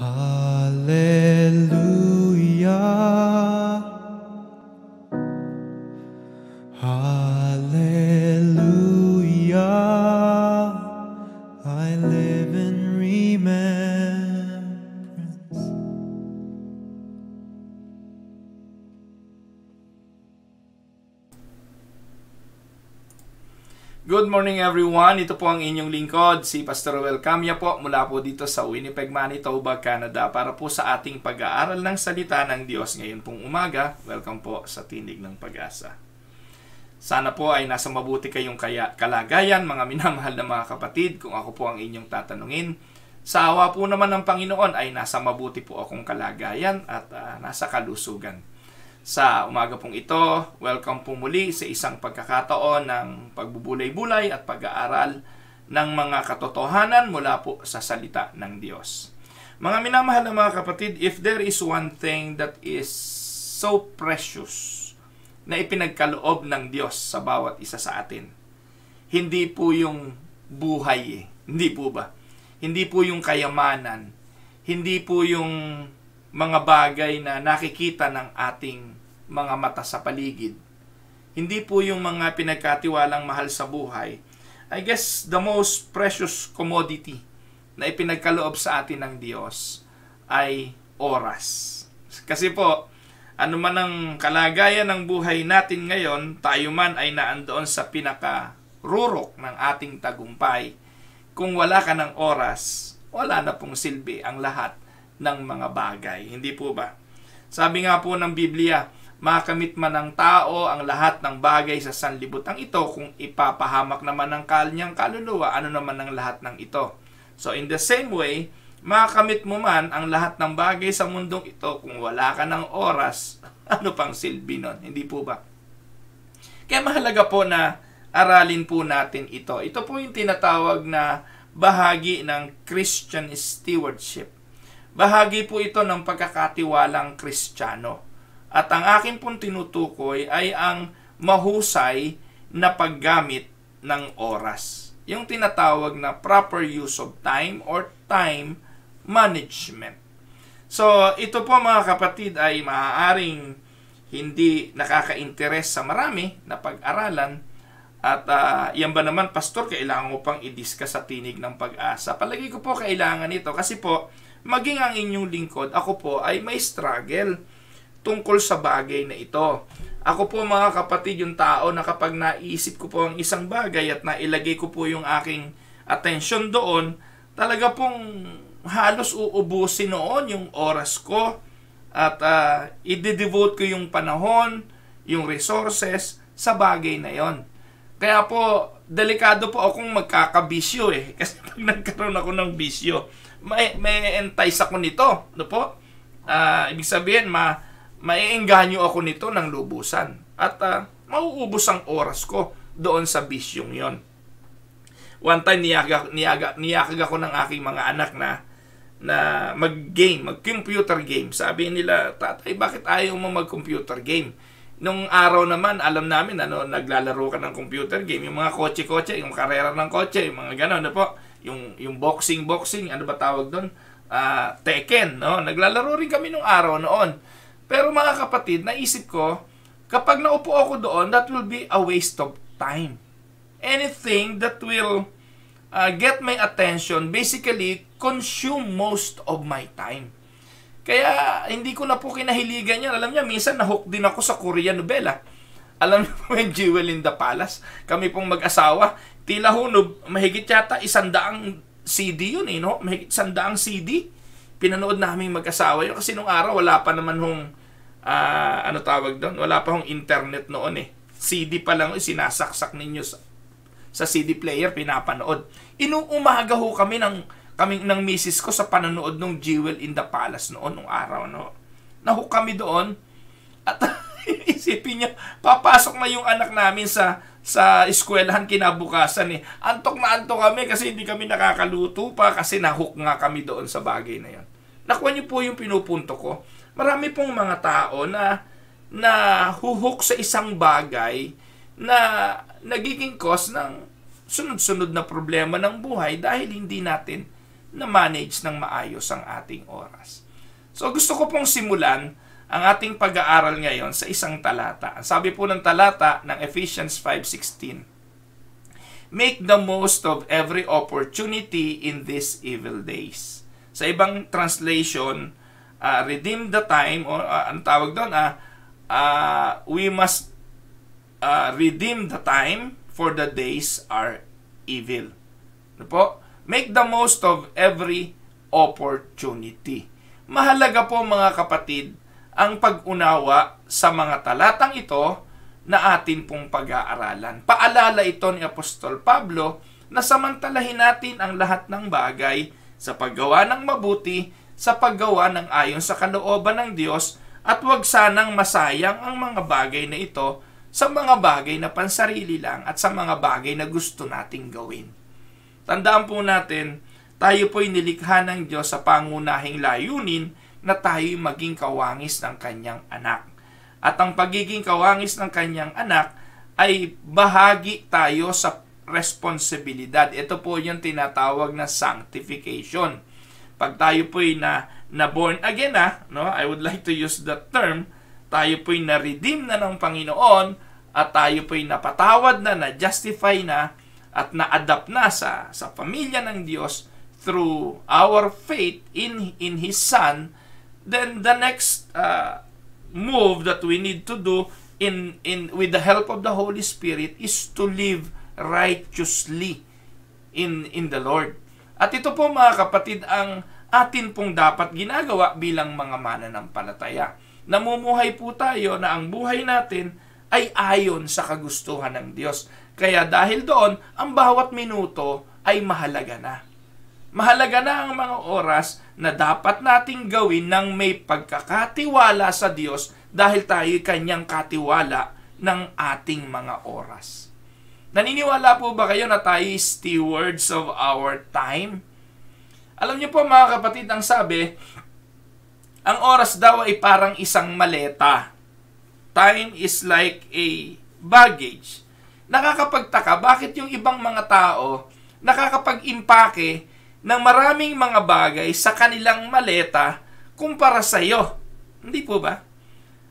Hallelujah. morning everyone. Ito po ang inyong lingkod, si Pastor Roel Camia po mula po dito sa Winnipeg, Manitoba, Canada para po sa ating pag-aaral ng salita ng Diyos ngayon pong umaga. Welcome po sa Tinig ng Pag-asa. Sana po ay nasa mabuti kayong kaya, kalagayan, mga minamahal na mga kapatid, kung ako po ang inyong tatanungin. Sa awa po naman ng Panginoon ay nasa mabuti po akong kalagayan at uh, nasa kalusugan sa umaga pong ito. Welcome po muli sa isang pagkakataon ng pagbubulay-bulay at pag-aaral ng mga katotohanan mula po sa salita ng Diyos. Mga minamahal na mga kapatid, if there is one thing that is so precious na ipinagkaloob ng Diyos sa bawat isa sa atin, hindi po yung buhay eh. Hindi po ba? Hindi po yung kayamanan. Hindi po yung mga bagay na nakikita ng ating mga mata sa paligid. Hindi po yung mga pinagkatiwalang mahal sa buhay. I guess the most precious commodity na ipinagkaloob sa atin ng Diyos ay oras. Kasi po, ano man ang kalagayan ng buhay natin ngayon, tayo man ay naandoon sa pinaka-rurok ng ating tagumpay. Kung wala ka ng oras, wala na pong silbi ang lahat ng mga bagay. Hindi po ba? Sabi nga po ng Biblia, makamit man ng tao ang lahat ng bagay sa sanlibutan ito kung ipapahamak naman ng kanyang kaluluwa, ano naman ang lahat ng ito. So in the same way, makamit mo man ang lahat ng bagay sa mundong ito kung wala ka ng oras, ano pang silbi nun? Hindi po ba? Kaya mahalaga po na aralin po natin ito. Ito po yung tinatawag na bahagi ng Christian stewardship. Bahagi po ito ng pagkakatiwalang kristyano. At ang akin pong tinutukoy ay ang mahusay na paggamit ng oras. Yung tinatawag na proper use of time or time management. So, ito po mga kapatid ay maaaring hindi nakaka-interes sa marami na pag-aralan at uh, yan ba naman, Pastor, kailangan ko pang i-discuss sa tinig ng pag-asa? Palagi ko po kailangan ito kasi po, maging ang inyong lingkod, ako po ay may struggle tungkol sa bagay na ito. Ako po mga kapatid, yung tao na kapag naisip ko po ang isang bagay at nailagay ko po yung aking attention doon, talaga pong halos uubusin noon yung oras ko at uh, i-devote ko yung panahon, yung resources sa bagay na yon. Kaya po, delikado po akong magkakabisyo eh. Kasi pag nagkaroon ako ng bisyo, may, may entice ako nito. Ano po? Uh, ibig sabihin, ma, maiengganyo ako nito ng lubusan. At uh, mauubos ang oras ko doon sa bisyong yon. One time, niyaga, niyaga, niyakag ako ng aking mga anak na na mag-game, mag-computer game. Sabi nila, tatay, bakit ayaw mo mag-computer game? Nung araw naman, alam namin, ano, naglalaro ka ng computer game. Yung mga kotse-kotse, yung karera ng kotse, yung mga gano'n, ano po yung yung boxing boxing ano ba tawag doon uh, ah, Tekken no naglalaro rin kami nung araw noon pero mga kapatid naisip ko kapag naupo ako doon that will be a waste of time anything that will uh, get my attention basically consume most of my time kaya hindi ko na po kinahiligan yan alam niya minsan nahook din ako sa Korean novela alam niyo po yung Jewel in the Palace, kami pong mag-asawa, Tila ho, mahigit yata isandaang CD yun eh, no? Mahigit sandaang CD. Pinanood namin mag-asawa yun kasi nung araw wala pa naman hong, uh, ano tawag doon, wala pa hong internet noon eh. CD pa lang, eh, sinasaksak ninyo sa, sa CD player, pinapanood. Inuumaga ho kami ng kaming ng misis ko sa pananood ng Jewel in the Palace noon nung araw no. Nahook kami doon at isipin niya papasok na yung anak namin sa sa eskwelahan kinabukasan eh. Antok na antok kami kasi hindi kami nakakaluto pa kasi nahook nga kami doon sa bagay na yon. Nakuha niyo po yung pinupunto ko. Marami pong mga tao na na huhook sa isang bagay na nagiging cause ng sunod-sunod na problema ng buhay dahil hindi natin na-manage ng maayos ang ating oras. So gusto ko pong simulan ang ating pag-aaral ngayon sa isang talata. Sabi po ng talata ng Ephesians 5.16, Make the most of every opportunity in these evil days. Sa ibang translation, uh, redeem the time, o uh, ang tawag doon, uh, uh, we must uh, redeem the time for the days are evil. Ano po? Make the most of every opportunity. Mahalaga po mga kapatid ang pag-unawa sa mga talatang ito na atin pong pag-aaralan. Paalala ito ni Apostol Pablo na samantalahin natin ang lahat ng bagay sa paggawa ng mabuti, sa paggawa ng ayon sa kalooban ng Diyos at huwag sanang masayang ang mga bagay na ito sa mga bagay na pansarili lang at sa mga bagay na gusto nating gawin. Tandaan po natin, tayo po'y nilikha ng Diyos sa pangunahing layunin na tayo'y maging kawangis ng kanyang anak. At ang pagiging kawangis ng kanyang anak ay bahagi tayo sa responsibilidad. Ito po yung tinatawag na sanctification. Pag tayo po'y na, na born again ah, no? I would like to use that term, tayo po'y na-redeem na ng Panginoon at tayo po'y napatawad na, na-justify na at na-adapt na sa, sa pamilya ng Diyos through our faith in, in His Son then the next uh, move that we need to do in in with the help of the Holy Spirit is to live righteously in in the Lord. At ito po mga kapatid ang atin pong dapat ginagawa bilang mga mananampalataya. Namumuhay po tayo na ang buhay natin ay ayon sa kagustuhan ng Diyos. Kaya dahil doon, ang bawat minuto ay mahalaga na. Mahalaga na ang mga oras na dapat nating gawin ng may pagkakatiwala sa Diyos dahil tayo kanyang katiwala ng ating mga oras. Naniniwala po ba kayo na tayo stewards of our time? Alam niyo po mga kapatid, ang sabi, ang oras daw ay parang isang maleta. Time is like a baggage. Nakakapagtaka bakit yung ibang mga tao nakakapag-impake ng maraming mga bagay sa kanilang maleta kumpara sa iyo. Hindi po ba?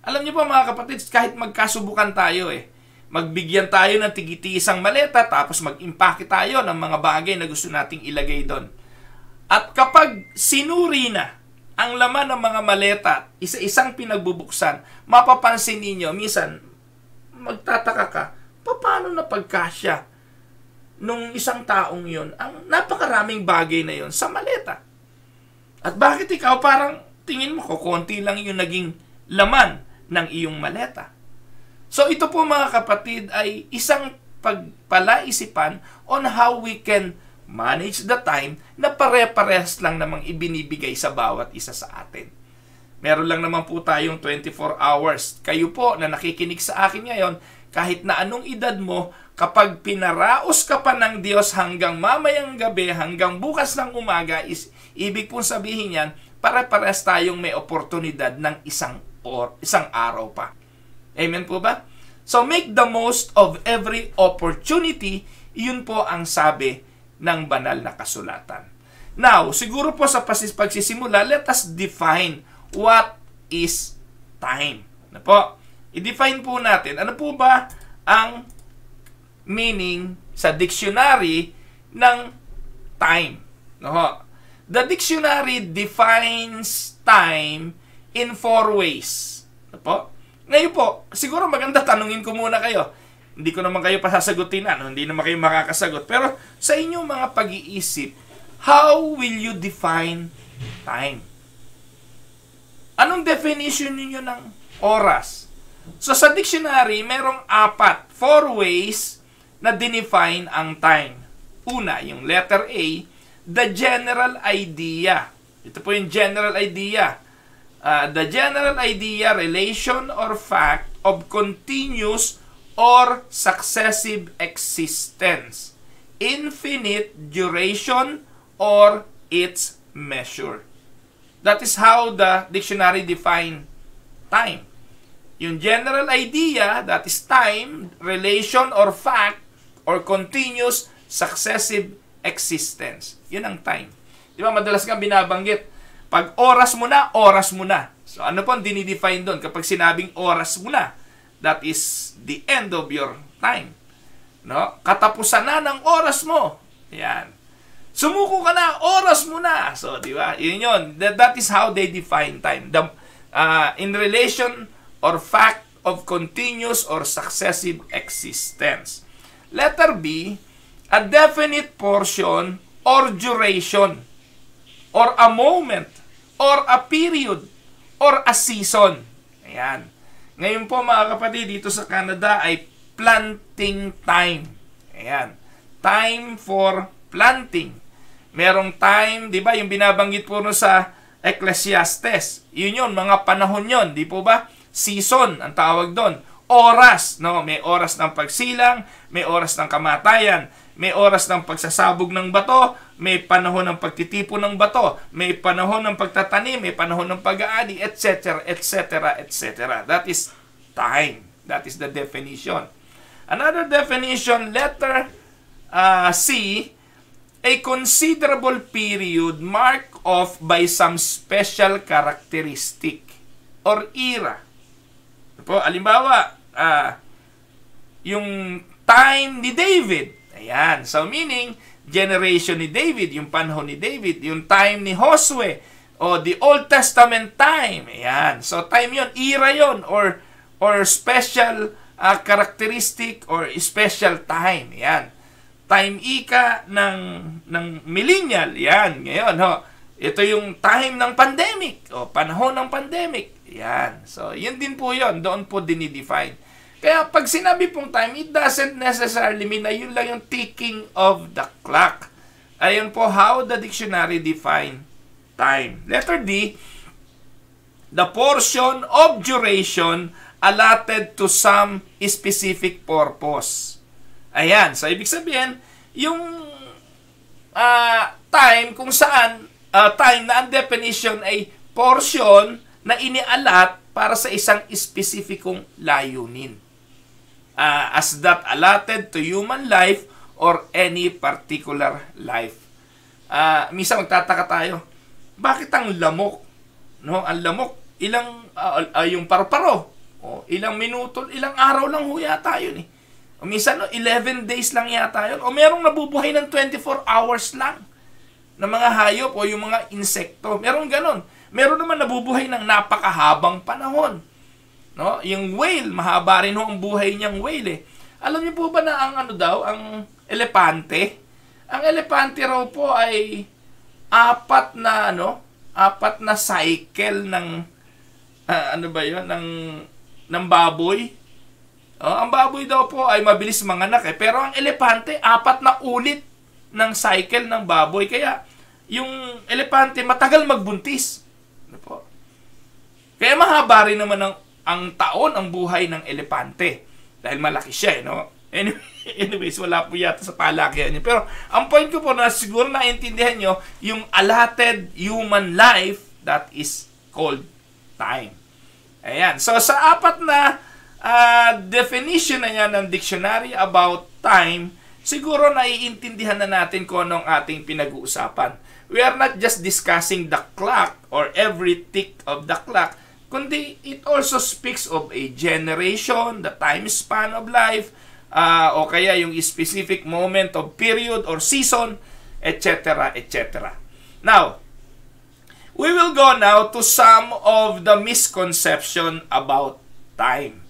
Alam niyo po mga kapatid, kahit magkasubukan tayo eh, magbigyan tayo ng tigitisang maleta tapos mag-impake tayo ng mga bagay na gusto nating ilagay doon. At kapag sinuri na ang laman ng mga maleta, isa-isang pinagbubuksan, mapapansin ninyo, minsan, magtataka ka, paano na pagkasya nung isang taong yon ang napakaraming bagay na yon sa maleta. At bakit ikaw parang tingin mo ko konti lang yung naging laman ng iyong maleta. So ito po mga kapatid ay isang pagpalaisipan on how we can manage the time na pare-pares lang namang ibinibigay sa bawat isa sa atin. Meron lang naman po tayong 24 hours. Kayo po na nakikinig sa akin ngayon, kahit na anong edad mo, Kapag pinaraos ka pa ng Diyos hanggang mamayang gabi, hanggang bukas ng umaga, is, ibig pong sabihin yan, para-pares tayong may oportunidad ng isang, or, isang araw pa. Amen po ba? So make the most of every opportunity, yun po ang sabi ng banal na kasulatan. Now, siguro po sa pagsisimula, let us define what is time. Na ano po, i-define po natin, ano po ba ang meaning sa dictionary ng time. No The dictionary defines time in four ways. No po? Ngayon po, siguro maganda tanungin ko muna kayo. Hindi ko naman kayo pasasagutin, ano? hindi naman kayo makakasagot. Pero sa inyong mga pag-iisip, how will you define time? Anong definition ninyo ng oras? So sa dictionary, merong apat, four ways na dinefine ang time. Una, yung letter A, the general idea. Ito po yung general idea. Uh, the general idea, relation, or fact of continuous or successive existence, infinite duration, or its measure. That is how the dictionary define time. Yung general idea, that is time, relation, or fact or continuous successive existence. Yun ang time. Di ba, madalas nga binabanggit, pag oras mo na, oras mo na. So ano po ang dinidefine doon? Kapag sinabing oras mo na, that is the end of your time. No? Katapusan na ng oras mo. Yan. Sumuko ka na, oras mo na. So, di ba? Yun yun. That, that is how they define time. The, uh, in relation or fact of continuous or successive existence. Letter B, a definite portion or duration or a moment or a period or a season. Ayan. Ngayon po mga kapatid, dito sa Canada ay planting time. Ayan. Time for planting. Merong time, di ba, yung binabanggit po no sa Ecclesiastes. Yun yun, mga panahon yun, di po ba? Season, ang tawag doon. Oras, no? May oras ng pagsilang, may oras ng kamatayan, may oras ng pagsasabog ng bato, may panahon ng pagtitipo ng bato, may panahon ng pagtatanim, may panahon ng pag-aani, etc., etc., etc. That is time. That is the definition. Another definition, letter uh, C, a considerable period marked off by some special characteristic or era. Ano po, alimbawa, uh, yung time ni David. Ayan. So meaning, generation ni David, yung panahon ni David, yung time ni Josue, o the Old Testament time. Ayan. So time yon era yon or or special uh, characteristic or special time. Ayan. Time ika ng ng millennial. Ayan. Ngayon ho. Ito yung time ng pandemic o panahon ng pandemic. Ayan. So yun din po yon Doon po dinidefine. Kaya pag sinabi pong time, it doesn't necessarily mean na yun lang yung ticking of the clock. Ayun po how the dictionary define time. Letter D, the portion of duration allotted to some specific purpose. Ayan, so ibig sabihin, yung uh, time kung saan, uh, time na ang definition ay portion na inialat para sa isang espesipikong layunin uh, as that allotted to human life or any particular life. Uh, misa magtataka tayo, bakit ang lamok? No, ang lamok, ilang uh, uh, yung paru-paro, oh, ilang minuto, ilang araw lang ho yata yun eh. O minsan, no, 11 days lang yata yun. O merong nabubuhay ng 24 hours lang ng mga hayop o yung mga insekto. Merong ganon. Meron naman nabubuhay ng napakahabang panahon. No? Yung whale, mahaba rin ho ang buhay niyang whale eh. Alam niyo po ba na ang ano daw, ang elepante? Ang elepante raw po ay apat na ano, apat na cycle ng uh, ano ba 'yon ng ng baboy. Oh, ang baboy daw po ay mabilis manganak eh, pero ang elepante apat na ulit ng cycle ng baboy kaya yung elepante matagal magbuntis. Ano po? Kaya mahaba rin naman ang ang taon ang buhay ng elepante. Dahil malaki siya, eh, no? Anyway, anyways, wala po yata sa talakyan niyo. Pero ang point ko po na siguro naintindihan niyo, yung allotted human life, that is called time. Ayan. So sa apat na uh, definition na yan ng dictionary about time, siguro naiintindihan na natin kung anong ating pinag-uusapan. We are not just discussing the clock or every tick of the clock, kundi it also speaks of a generation, the time span of life, uh, o kaya yung specific moment of period or season, etc., etc. Now, we will go now to some of the misconception about time.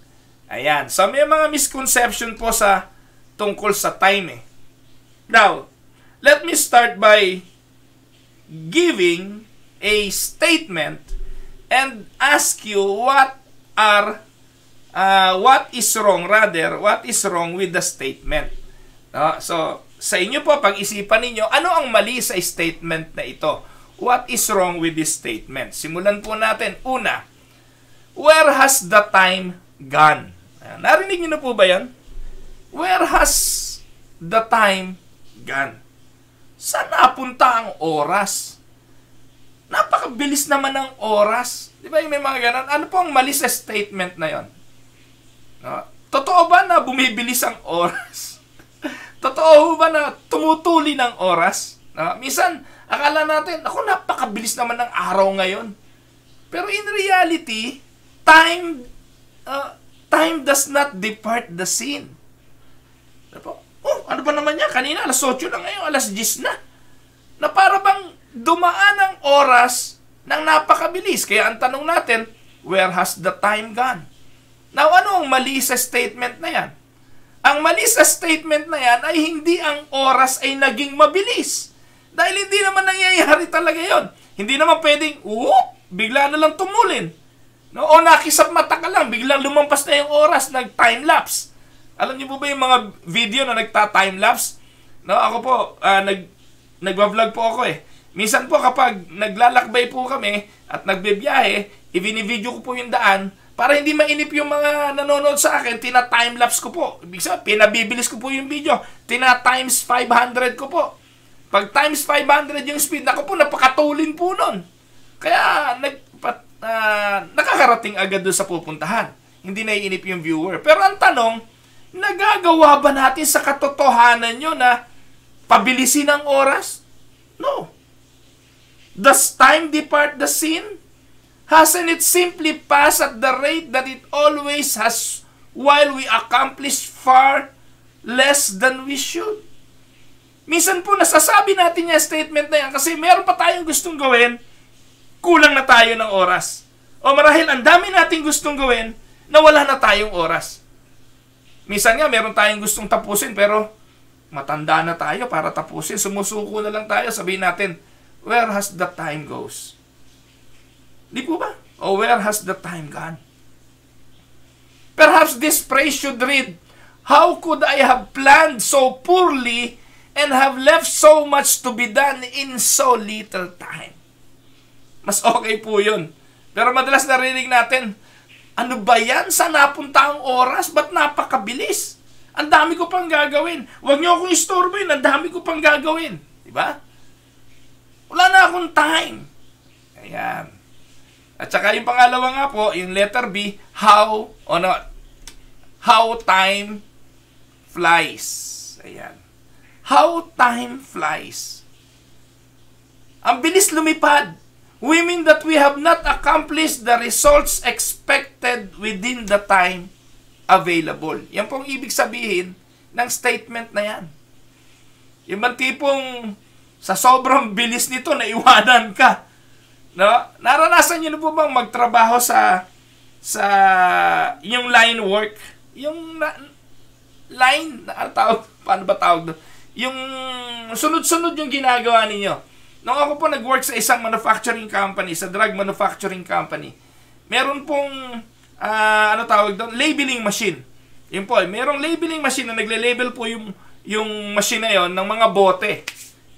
Ayan. So, may mga misconception po sa tungkol sa time eh. Now, let me start by giving a statement and ask you what are uh, what is wrong rather what is wrong with the statement. No? So sa inyo po pag-isipan ninyo ano ang mali sa statement na ito. What is wrong with this statement? Simulan po natin. Una, where has the time gone? Narinig niyo na po ba yan? Where has the time gone? Saan napunta ang oras? Napakabilis naman ng oras. Di ba yung may mga ganun? Ano po ang mali sa statement na yon? No? Ah, totoo ba na bumibilis ang oras? Totoo ba na tumutuli ng oras? No? Ah, minsan, akala natin, ako napakabilis naman ng araw ngayon. Pero in reality, time uh, time does not depart the scene. Diba? Oh, ano ba naman yan? Kanina, alas 8 na ngayon, alas 10 na. Na para bang dumaan ang oras ng napakabilis. Kaya ang tanong natin, where has the time gone? Now, ano ang mali sa statement na yan? Ang mali sa statement na yan ay hindi ang oras ay naging mabilis. Dahil hindi naman nangyayari talaga yon. Hindi naman pwedeng, whoop, bigla na lang tumulin. No? O nakisap mata ka lang, biglang lumampas na yung oras, nag-time-lapse. Alam niyo po ba yung mga video na nagta-time-lapse? No, ako po, uh, nag, nagwa-vlog po ako eh. Minsan po kapag naglalakbay po kami at nagbebiyahe, ibinivideo ko po yung daan para hindi mainip yung mga nanonood sa akin, tina-timelapse ko po. Ibig sabihin, pinabibilis ko po yung video. Tina-times 500 ko po. Pag times 500 yung speed, nako po, napakatulin po nun. Kaya, nagpat, uh, ah, nakakarating agad doon sa pupuntahan. Hindi naiinip yung viewer. Pero ang tanong, nagagawa ba natin sa katotohanan nyo na pabilisin ang oras? No. Does time depart the sin? Hasn't it simply passed at the rate that it always has while we accomplish far less than we should? Minsan po nasasabi natin yung statement na yan kasi meron pa tayong gustong gawin, kulang na tayo ng oras. O marahil ang dami nating gustong gawin na wala na tayong oras. Minsan nga meron tayong gustong tapusin pero matanda na tayo para tapusin. Sumusuko na lang tayo. Sabihin natin, Where has the time goes? Di po ba? O oh, where has the time gone? Perhaps this phrase should read, How could I have planned so poorly and have left so much to be done in so little time? Mas okay po yun. Pero madalas narinig natin, ano ba yan? Sa napunta ang oras? Ba't napakabilis? Ang dami ko pang gagawin. Huwag niyo akong istorboin. Ang dami ko pang gagawin. Diba? Wala na akong time. Ayan. At saka yung pangalawa nga po, yung letter B, how, o no, how time flies. Ayan. How time flies. Ang bilis lumipad. We mean that we have not accomplished the results expected within the time available. Yan pong ibig sabihin ng statement na yan. Yung tipong sa sobrang bilis nito, naiwanan ka. No? Naranasan niyo na po bang magtrabaho sa sa yung line work? Yung na, line, ano tawag, paano ba tawag doon? Yung sunod-sunod yung ginagawa ninyo. Nung ako po nag-work sa isang manufacturing company, sa drug manufacturing company, meron pong, uh, ano tawag doon, labeling machine. Yun po, merong labeling machine na nagle-label po yung, yung machine na yon ng mga bote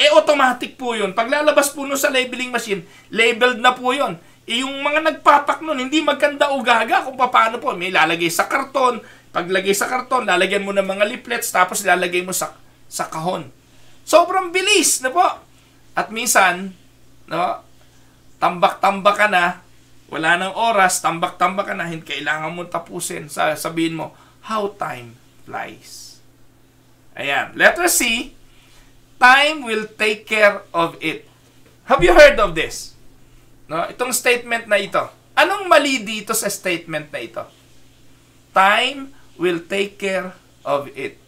eh automatic po yun. Paglalabas po nun sa labeling machine, labeled na po yun. Eh, yung mga nagpapak nun, hindi maganda o gaga kung paano po. May lalagay sa karton, paglagay sa karton, lalagyan mo ng mga leaflets, tapos lalagay mo sa, sa kahon. Sobrang bilis, na po. At minsan, no, tambak-tambak ka na, wala nang oras, tambak-tambak ka na, hindi kailangan mo tapusin. Sa, sabihin mo, how time flies. Ayan. Letter C, Time will take care of it. Have you heard of this? No? Itong statement na ito. Anong mali dito sa statement na ito? Time will take care of it.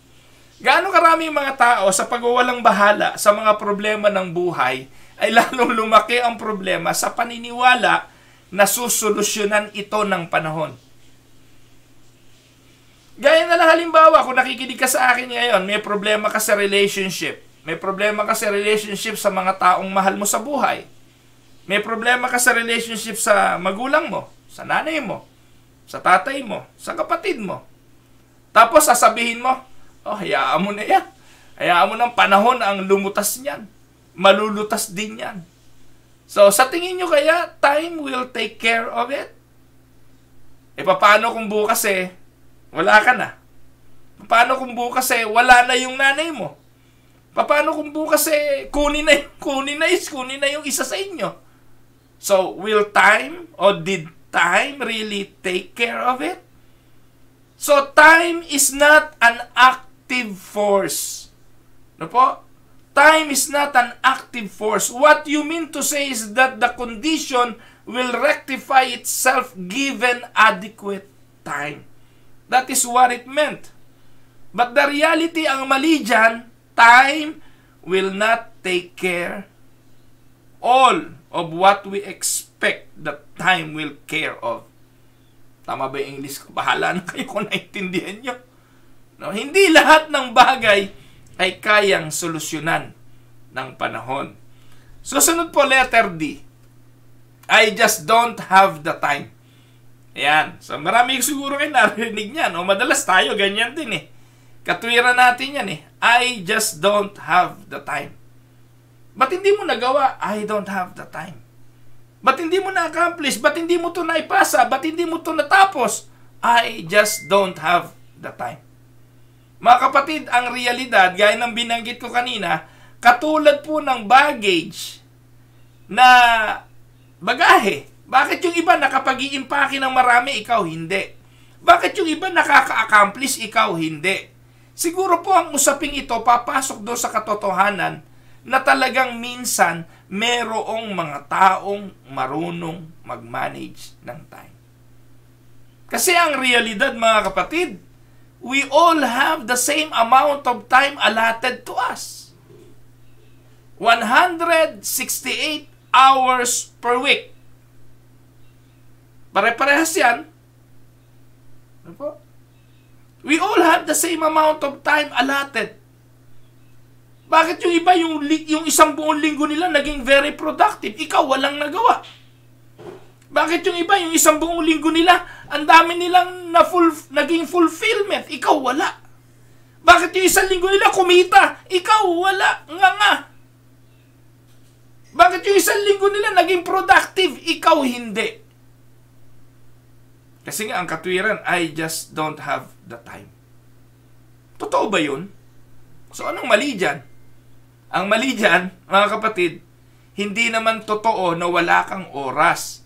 Gaano karaming mga tao sa pagwawalang bahala sa mga problema ng buhay ay lalong lumaki ang problema sa paniniwala na susolusyonan ito ng panahon. Gaya na lang halimbawa, kung nakikinig ka sa akin ngayon, may problema ka sa relationship. May problema ka sa relationship sa mga taong mahal mo sa buhay. May problema ka sa relationship sa magulang mo, sa nanay mo, sa tatay mo, sa kapatid mo. Tapos sasabihin mo, oh, hayaan mo na yan. Hayaan mo ng panahon ang lumutas niyan. Malulutas din yan. So, sa tingin nyo kaya, time will take care of it? E paano kung bukas eh, wala ka na? Paano kung bukas eh, wala na yung nanay mo? Paano kung bukas eh, kunin na, kunin na, is, kunin na yung isa sa inyo? So, will time or did time really take care of it? So, time is not an active force. No po? Time is not an active force. What you mean to say is that the condition will rectify itself given adequate time. That is what it meant. But the reality, ang mali dyan, time will not take care all of what we expect that time will care of. Tama ba yung English ko? Bahala na kayo kung naintindihan nyo. No? Hindi lahat ng bagay ay kayang solusyonan ng panahon. Susunod po, letter D. I just don't have the time. Ayan. So marami siguro kayo narinig niyan. O madalas tayo, ganyan din eh. Katwira natin yan eh. I just don't have the time. Ba't hindi mo nagawa? I don't have the time. Ba't hindi mo na-accomplish? Ba't hindi mo to naipasa? Ba't hindi mo to natapos? I just don't have the time. Mga kapatid, ang realidad, gaya ng binanggit ko kanina, katulad po ng baggage na bagahe. Bakit yung iba nakapag-iimpake ng marami, ikaw hindi? Bakit yung iba nakaka-accomplish, ikaw hindi? Siguro po ang usaping ito papasok do sa katotohanan na talagang minsan merong mga taong marunong mag-manage ng time. Kasi ang realidad mga kapatid, we all have the same amount of time allotted to us. 168 hours per week. Pare-parehas yan. Ano po? We all have the same amount of time allotted. Bakit yung iba, yung, yung isang buong linggo nila naging very productive? Ikaw, walang nagawa. Bakit yung iba, yung isang buong linggo nila, ang dami nilang na full, naging fulfillment? Ikaw, wala. Bakit yung isang linggo nila kumita? Ikaw, wala. Nga nga. Bakit yung isang linggo nila naging productive? Ikaw, hindi. Kasi nga ang katwiran, I just don't have the time. Totoo ba yun? So anong mali dyan? Ang mali dyan, mga kapatid, hindi naman totoo na wala kang oras.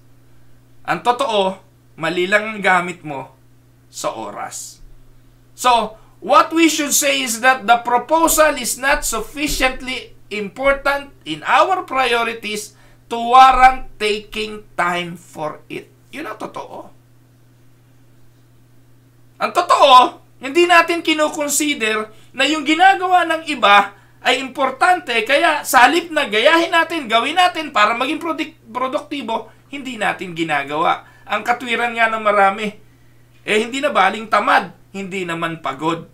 Ang totoo, mali lang ang gamit mo sa oras. So, what we should say is that the proposal is not sufficiently important in our priorities to warrant taking time for it. Yun ang totoo. Ang totoo, hindi natin kinukonsider na yung ginagawa ng iba ay importante kaya sa halip na gayahin natin, gawin natin para maging produk- produktibo, hindi natin ginagawa. Ang katwiran nga ng marami, eh hindi na baling tamad, hindi naman pagod.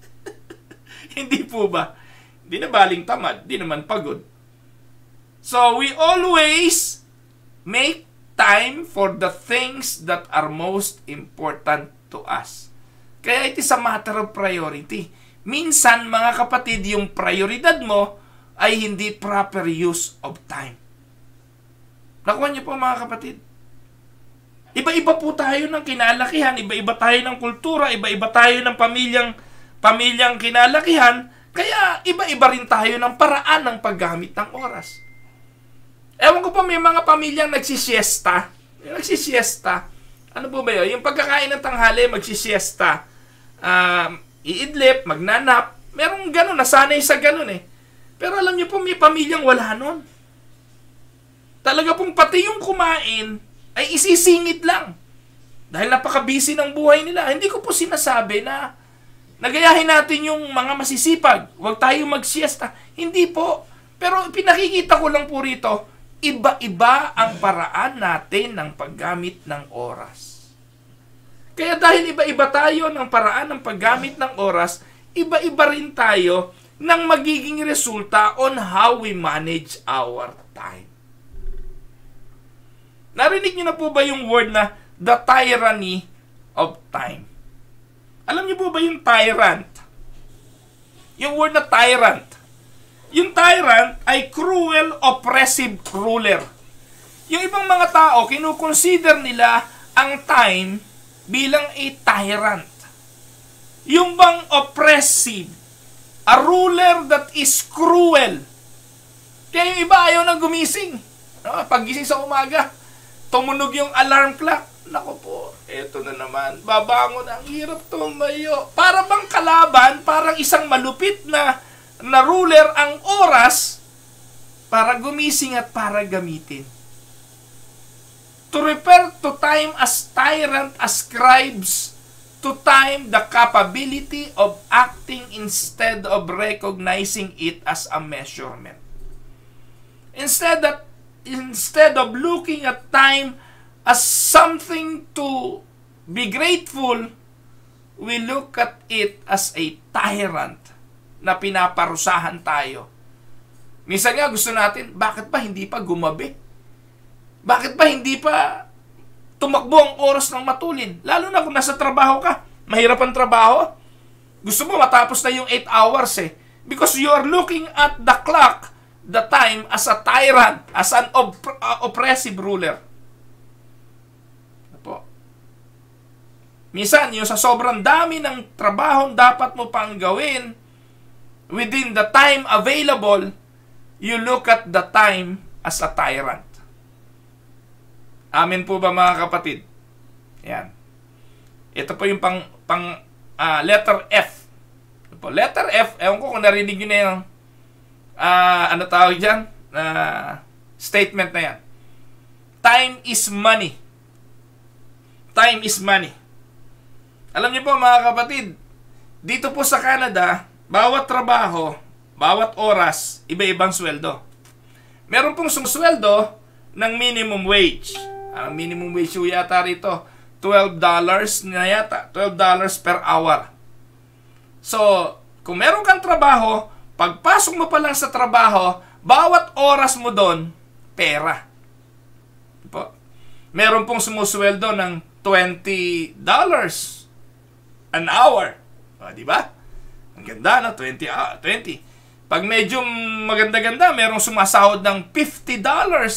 hindi po ba? Hindi na baling tamad, hindi naman pagod. So we always make time for the things that are most important to us. Kaya it is a matter of priority. Minsan, mga kapatid, yung prioridad mo ay hindi proper use of time. Nakuha niyo po mga kapatid. Iba-iba po tayo ng kinalakihan, iba-iba tayo ng kultura, iba-iba tayo ng pamilyang, pamilyang kinalakihan, kaya iba-iba rin tayo ng paraan ng paggamit ng oras. Ewan ko pa, may mga pamilyang nagsisiesta, nagsisiesta, ano po ba yun? Yung pagkakain ng tanghali, magsisiesta, uh, iidlip, magnanap. Merong ganun, nasanay sa ganun eh. Pero alam niyo po, may pamilyang wala nun. Talaga pong pati yung kumain ay isisingit lang. Dahil napaka-busy ng buhay nila. Hindi ko po sinasabi na nagayahin natin yung mga masisipag. Huwag tayo magsiesta. Hindi po. Pero pinakikita ko lang po rito Iba-iba ang paraan natin ng paggamit ng oras. Kaya dahil iba-iba tayo ng paraan ng paggamit ng oras, iba-iba rin tayo ng magiging resulta on how we manage our time. Narinig niyo na po ba yung word na the tyranny of time? Alam niyo po ba yung tyrant? Yung word na tyrant yung tyrant ay cruel, oppressive ruler. Yung ibang mga tao, kinukonsider nila ang time bilang a tyrant. Yung bang oppressive, a ruler that is cruel. Kaya yung iba ayaw na gumising. No? paggising sa umaga, tumunog yung alarm clock. Nako po, eto na naman. Babangon, ang hirap tumayo. Para bang kalaban, parang isang malupit na na ruler ang oras para gumising at para gamitin. To refer to time as tyrant ascribes to time the capability of acting instead of recognizing it as a measurement. Instead that instead of looking at time as something to be grateful, we look at it as a tyrant na pinaparusahan tayo. Minsan nga gusto natin, bakit ba hindi pa gumabi? Bakit ba hindi pa tumakbo ang oras ng matulin? Lalo na kung nasa trabaho ka, mahirap ang trabaho. Gusto mo matapos na yung 8 hours eh. Because you are looking at the clock, the time, as a tyrant, as an op- uh, oppressive ruler. Apo. Minsan, yung sa sobrang dami ng trabaho dapat mo pang gawin, within the time available, you look at the time as a tyrant. Amin po ba mga kapatid? Yan. Ito po yung pang, pang uh, letter F. Ito po, letter F, ewan ko kung narinig nyo na yung uh, ano tawag dyan? Uh, statement na yan. Time is money. Time is money. Alam niyo po mga kapatid, dito po sa Canada, bawat trabaho, bawat oras, iba-ibang sweldo. Meron pong sumusweldo ng minimum wage. Ang minimum wage yung yata rito, $12 na yata, $12 per hour. So, kung meron kang trabaho, pagpasok mo pa lang sa trabaho, bawat oras mo doon, pera. Po. Meron pong sumusweldo ng $20 an hour. O, di ba? Ang ganda, no? 20, ah, 20. Pag medyo maganda-ganda, merong sumasahod ng $50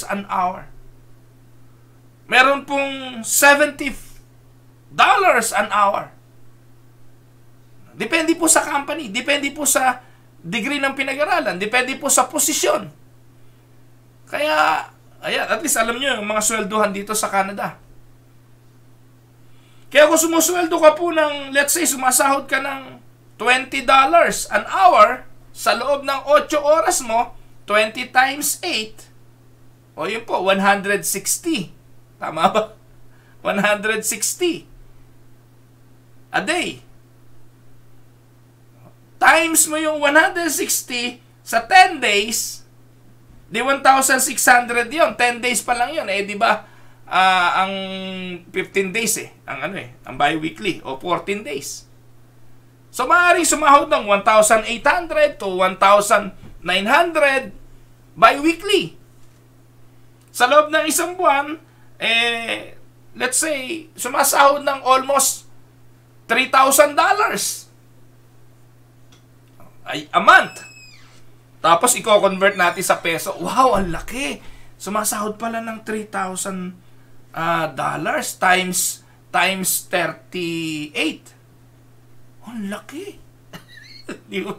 an hour. Meron pong $70 an hour. Depende po sa company, depende po sa degree ng pinag-aralan, depende po sa posisyon. Kaya, ayan, at least alam nyo yung mga swelduhan dito sa Canada. Kaya kung sumusweldo ka po ng, let's say, sumasahod ka ng $20 an hour sa loob ng 8 oras mo, 20 times 8, o yun po, 160. Tama ba? 160 a day. Times mo yung 160 sa 10 days, di 1,600 yon 10 days pa lang yon Eh, di ba, uh, ang 15 days eh, ang ano eh, ang bi-weekly, o 14 days. So maaaring sumahod ng 1,800 to 1,900 bi-weekly. Sa loob ng isang buwan, eh, let's say, sumasahod ng almost $3,000 a month. Tapos, i-convert natin sa peso. Wow, ang laki! Sumasahod pala ng $3,000 uh, ah, dollars times times 38. Oh, ang laki. Di ba?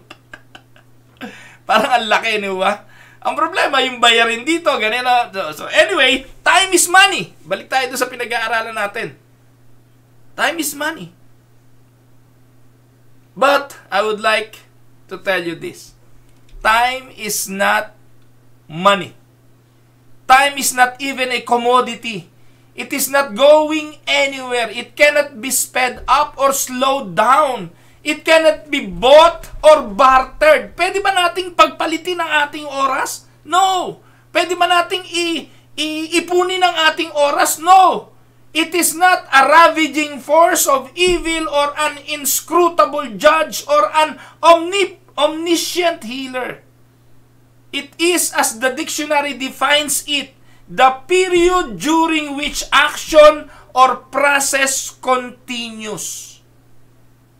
Parang ang laki, di ba? Ang problema, yung bayarin dito, ganyan na. So, so anyway, time is money. Balik tayo doon sa pinag-aaralan natin. Time is money. But, I would like to tell you this. Time is not money. Time is not even a commodity. It is not going anywhere. It cannot be sped up or slowed down. It cannot be bought or bartered. Pwede ba nating pagpalitin ang ating oras? No. Pwede ba nating i- ipunin ang ating oras? No. It is not a ravaging force of evil or an inscrutable judge or an omnip- omniscient healer. It is as the dictionary defines it, the period during which action or process continues.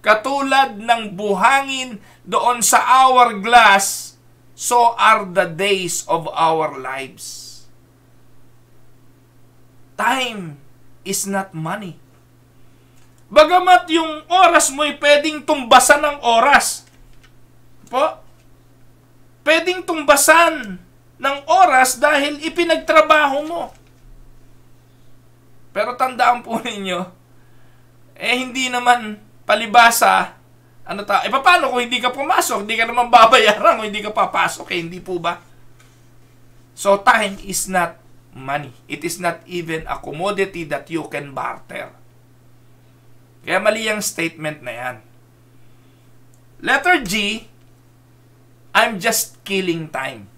Katulad ng buhangin doon sa hourglass, so are the days of our lives. Time is not money. Bagamat yung oras mo'y pwedeng tumbasan ng oras. Po? Pwedeng tumbasan ng oras dahil ipinagtrabaho mo. Pero tandaan po ninyo, eh hindi naman palibasa, ano ta, eh paano kung hindi ka pumasok, hindi ka naman babayaran kung hindi ka papasok, eh hindi po ba? So time is not money. It is not even a commodity that you can barter. Kaya mali ang statement na yan. Letter G, I'm just killing time.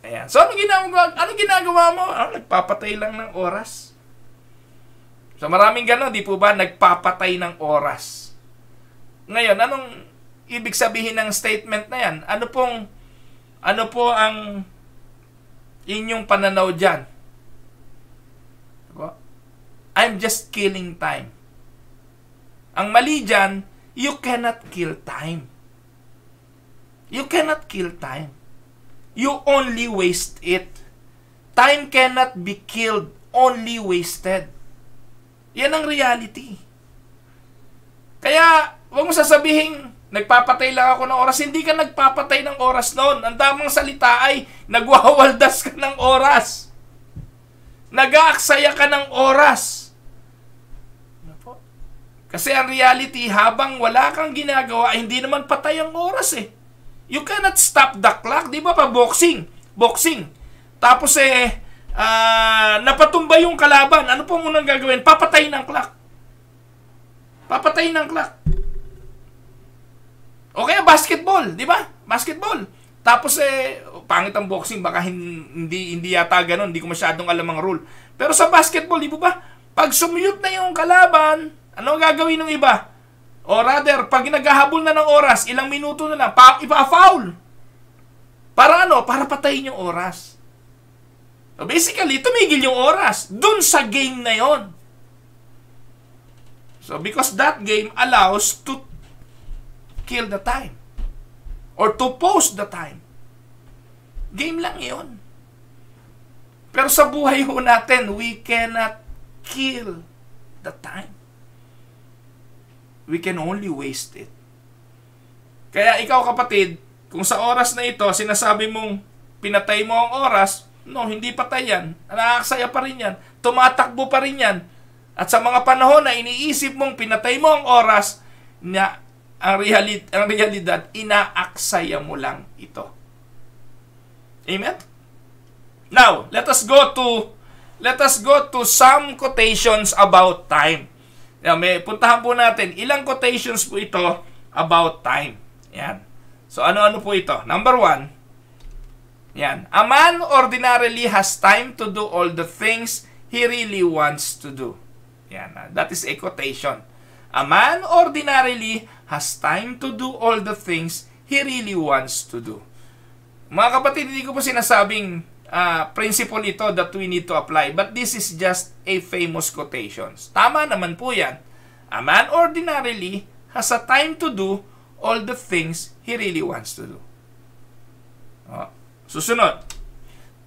Ayan. So, ano ginagawa, ano ginagawa mo? Ah, nagpapatay lang ng oras. So, maraming gano'n, di po ba? Nagpapatay ng oras. Ngayon, anong ibig sabihin ng statement na yan? Ano pong, ano po ang inyong pananaw dyan? Diba? I'm just killing time. Ang mali dyan, you cannot kill time. You cannot kill time you only waste it. Time cannot be killed, only wasted. Yan ang reality. Kaya, huwag mo sasabihin, nagpapatay lang ako ng oras. Hindi ka nagpapatay ng oras noon. Ang damang salita ay, nagwawaldas ka ng oras. Nag-aaksaya ka ng oras. Ano Kasi ang reality, habang wala kang ginagawa, hindi naman patay ang oras eh. You cannot stop the clock, di ba pa boxing? Boxing. Tapos eh, uh, napatumba yung kalaban. Ano po munang gagawin? Papatayin ng clock. Papatayin ng clock. Okay, basketball, di ba? Basketball. Tapos eh, pangit ang boxing, baka hindi, hindi yata ganoon, hindi ko masyadong alam ang rule. Pero sa basketball, di ba Pag sumuyot na yung kalaban, ano gagawin ng iba? O rather, pag naghahabol na ng oras, ilang minuto na lang, pa, ipa-foul. Para ano? Para patayin yung oras. So basically, tumigil yung oras dun sa game na yon. So because that game allows to kill the time or to post the time. Game lang yon. Pero sa buhay ho natin, we cannot kill the time we can only waste it. Kaya ikaw kapatid, kung sa oras na ito, sinasabi mong pinatay mo ang oras, no, hindi patay yan. Nakakasaya pa rin yan. Tumatakbo pa rin yan. At sa mga panahon na iniisip mong pinatay mo ang oras, na ang, realid, ang realidad, inaaksaya mo lang ito. Amen? Now, let us go to let us go to some quotations about time. May, puntahan po natin, ilang quotations po ito about time. Yan. So ano-ano po ito? Number one, yan. A man ordinarily has time to do all the things he really wants to do. Yan. Ah, that is a quotation. A man ordinarily has time to do all the things he really wants to do. Mga kapatid, hindi ko po sinasabing uh, principle ito that we need to apply. But this is just a famous quotation. Tama naman po yan. A man ordinarily has a time to do all the things he really wants to do. Oh. Susunod.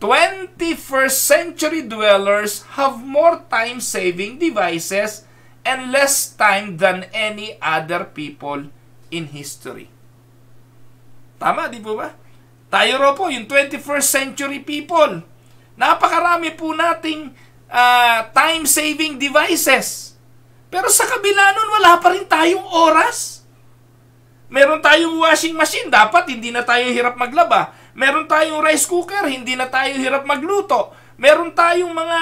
21st century dwellers have more time-saving devices and less time than any other people in history. Tama, di po ba? Tayo ro po, yung 21st century people, napakarami po nating uh, time-saving devices. Pero sa kabila nun, wala pa rin tayong oras. Meron tayong washing machine, dapat hindi na tayo hirap maglaba. Meron tayong rice cooker, hindi na tayo hirap magluto. Meron tayong mga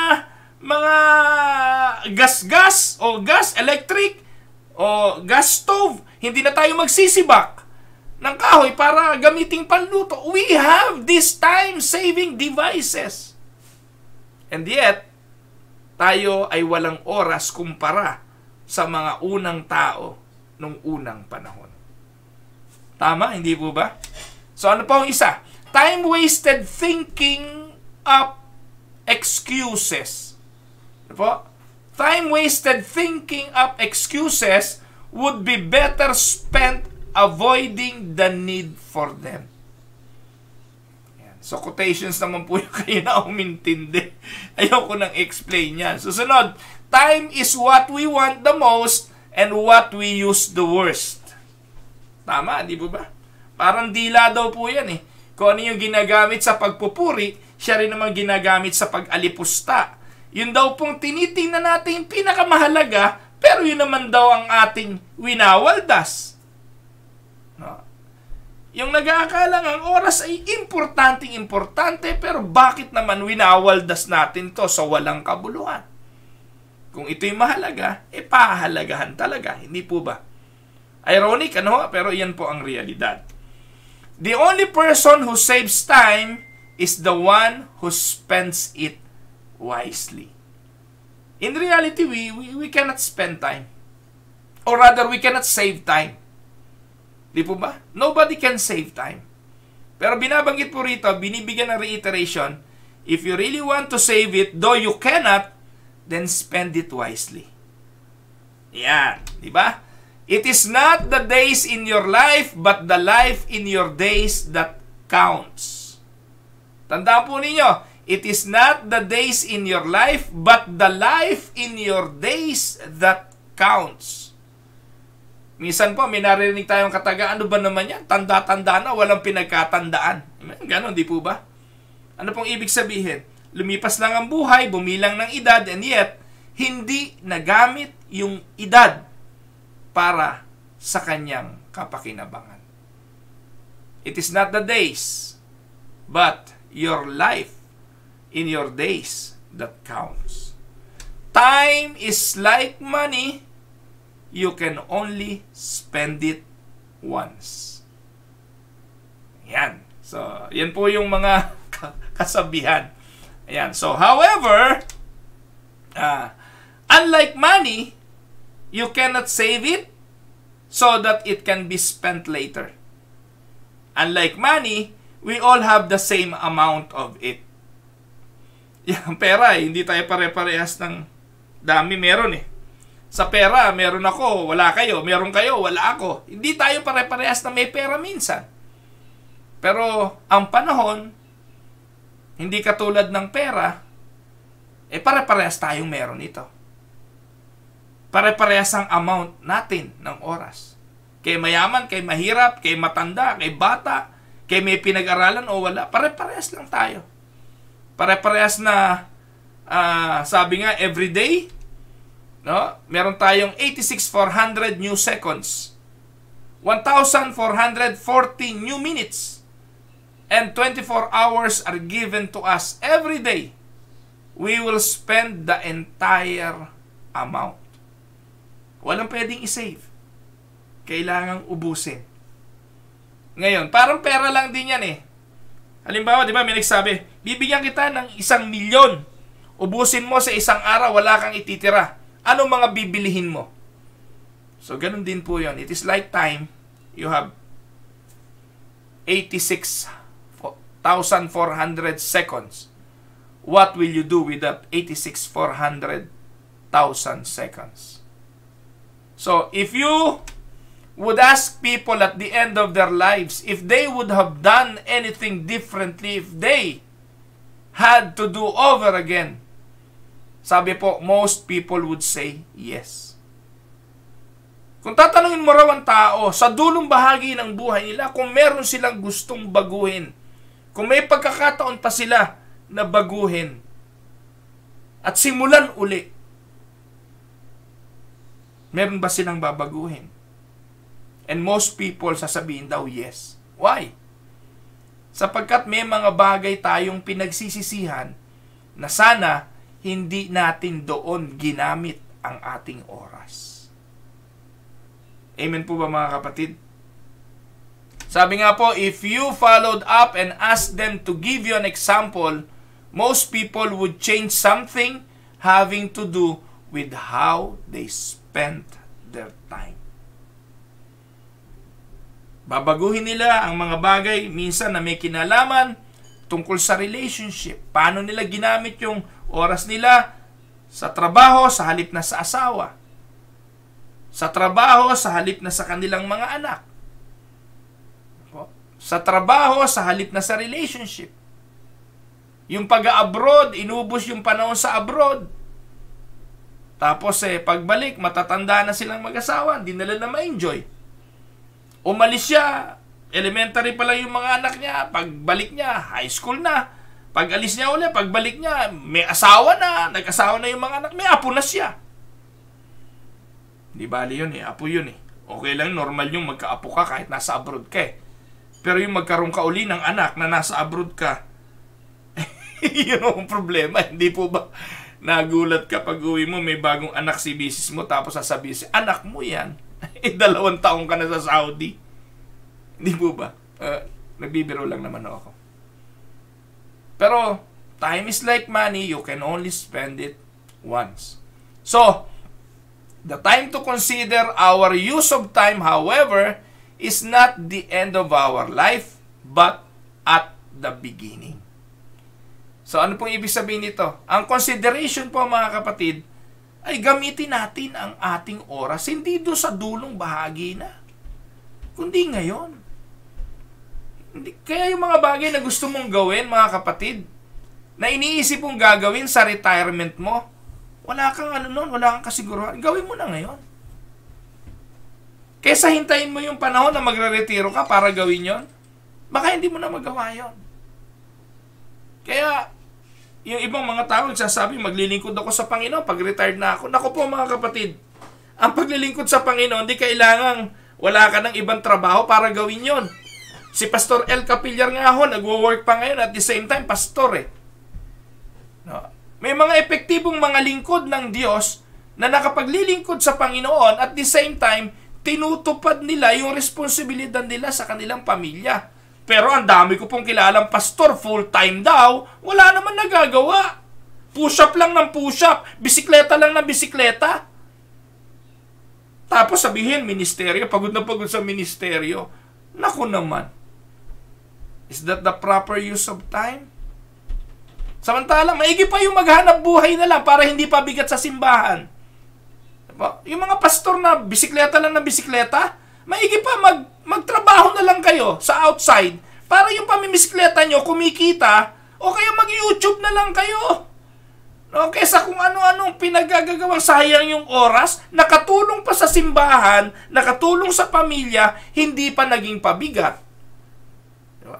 mga gas-gas o gas electric o gas stove, hindi na tayo magsisibak ng kahoy para gamiting panluto. We have this time-saving devices. And yet, tayo ay walang oras kumpara sa mga unang tao nung unang panahon. Tama, hindi po ba? So ano pa ang isa? Time-wasted thinking up excuses. Ano po? Time-wasted thinking up excuses would be better spent avoiding the need for them. Ayan. So, quotations naman po yung kayo na umintindi. Ayoko nang explain yan. Susunod, time is what we want the most and what we use the worst. Tama, di ba ba? Parang dila daw po yan eh. Kung ano yung ginagamit sa pagpupuri, siya rin naman ginagamit sa pag-alipusta. Yun daw pong tinitingnan natin yung pinakamahalaga, pero yun naman daw ang ating winawaldas. No? Ah. Yung nag-aakala ang oras ay importanteng importante pero bakit naman winawaldas natin to sa walang kabuluhan? Kung ito'y mahalaga, e eh, pahalagahan talaga, hindi po ba? Ironic, ano? Pero iyan po ang realidad. The only person who saves time is the one who spends it wisely. In reality, we, we, we cannot spend time. Or rather, we cannot save time. Di po ba? Nobody can save time. Pero binabanggit po rito, binibigyan ng reiteration, if you really want to save it, though you cannot, then spend it wisely. Yan, di ba? It is not the days in your life, but the life in your days that counts. Tandaan po ninyo, it is not the days in your life, but the life in your days that counts. Minsan po, may naririnig tayong kataga, ano ba naman yan? Tanda-tanda na, walang pinagkatandaan. Ganon, di po ba? Ano pong ibig sabihin? Lumipas lang ang buhay, bumilang ng edad, and yet, hindi nagamit yung edad para sa kanyang kapakinabangan. It is not the days, but your life in your days that counts. Time is like money you can only spend it once. Yan. So, yan po yung mga kasabihan. Ayan. So, however, uh, unlike money, you cannot save it so that it can be spent later. Unlike money, we all have the same amount of it. Yung pera, eh, hindi tayo pare-parehas ng dami meron eh. Sa pera, meron ako, wala kayo. Meron kayo, wala ako. Hindi tayo pare-parehas na may pera minsan. Pero ang panahon, hindi katulad ng pera, eh pare-parehas tayong meron ito. Pare-parehas ang amount natin ng oras. Kay mayaman, kay mahirap, kay matanda, kay bata, kay may pinag-aralan o wala, pare-parehas lang tayo. Pare-parehas na, uh, sabi nga, everyday, No? Meron tayong 86,400 new seconds. 1,440 new minutes. And 24 hours are given to us every day. We will spend the entire amount. Walang pwedeng isave. Kailangang ubusin. Ngayon, parang pera lang din yan eh. Halimbawa, di ba, may nagsabi, bibigyan kita ng isang milyon. Ubusin mo sa isang araw, wala kang ititira. Anong mga bibilihin mo? So, ganun din po yon. It is like time, you have 86,400 seconds. What will you do with that 86,400 seconds? So, if you would ask people at the end of their lives if they would have done anything differently if they had to do over again, sabi po, most people would say yes. Kung tatanungin mo raw ang tao, sa dulong bahagi ng buhay nila, kung meron silang gustong baguhin, kung may pagkakataon pa sila na baguhin, at simulan uli, meron ba silang babaguhin? And most people sasabihin daw yes. Why? Sapagkat may mga bagay tayong pinagsisisihan na sana hindi natin doon ginamit ang ating oras. Amen po ba mga kapatid? Sabi nga po, if you followed up and asked them to give you an example, most people would change something having to do with how they spent their time. Babaguhin nila ang mga bagay minsan na may kinalaman tungkol sa relationship. Paano nila ginamit yung Oras nila sa trabaho sa halip na sa asawa. Sa trabaho sa halip na sa kanilang mga anak. Sa trabaho sa halip na sa relationship. Yung pag-abroad, inubos yung panahon sa abroad. Tapos eh, pagbalik, matatanda na silang mag-asawa, hindi nila na ma-enjoy. Umalis siya, elementary pa lang yung mga anak niya, pagbalik niya, high school na, pag alis niya uli, pagbalik niya, may asawa na, nag-asawa na yung mga anak, may apo na siya. Di bali yun eh, apo yun eh. Okay lang, normal yung magka-apo ka kahit nasa abroad ka eh. Pero yung magkaroon ka uli ng anak na nasa abroad ka, yun ang problema. Hindi po ba nagulat ka pag uwi mo, may bagong anak si bisis mo, tapos sasabihin si anak mo yan. eh, dalawang taong ka na sa Saudi. Hindi po ba? Uh, nagbibiro lang naman ako. Pero, time is like money. You can only spend it once. So, the time to consider our use of time, however, is not the end of our life, but at the beginning. So, ano pong ibig sabihin nito? Ang consideration po mga kapatid, ay gamitin natin ang ating oras, hindi do sa dulong bahagi na, kundi ngayon. Kaya yung mga bagay na gusto mong gawin, mga kapatid, na iniisip mong gagawin sa retirement mo, wala kang ano nun, wala kang kasiguruhan. Gawin mo na ngayon. Kesa hintayin mo yung panahon na magre-retiro ka para gawin yon, baka hindi mo na magawa yon. Kaya, yung ibang mga tao nagsasabi, maglilingkod ako sa Panginoon pag retired na ako. Nako po mga kapatid, ang paglilingkod sa Panginoon, hindi kailangang wala ka ng ibang trabaho para gawin yon. Si Pastor El Capillar nga ho, nagwo-work pa ngayon at the same time, pastor eh. No? May mga epektibong mga lingkod ng Diyos na nakapaglilingkod sa Panginoon at the same time, tinutupad nila yung responsibilidad nila sa kanilang pamilya. Pero ang dami ko pong kilalang pastor, full-time daw, wala naman nagagawa. Push-up lang ng push-up, bisikleta lang ng bisikleta. Tapos sabihin, ministeryo, pagod na pagod sa ministeryo. Naku naman. Is that the proper use of time? Samantala, maigi pa yung maghanap buhay na lang para hindi pa bigat sa simbahan. Diba? Yung mga pastor na bisikleta lang na bisikleta, maigi pa mag, magtrabaho na lang kayo sa outside para yung pamimisikleta nyo kumikita o kaya mag-YouTube na lang kayo. No, kesa kung ano-anong pinagagagawang sayang yung oras, nakatulong pa sa simbahan, nakatulong sa pamilya, hindi pa naging pabigat.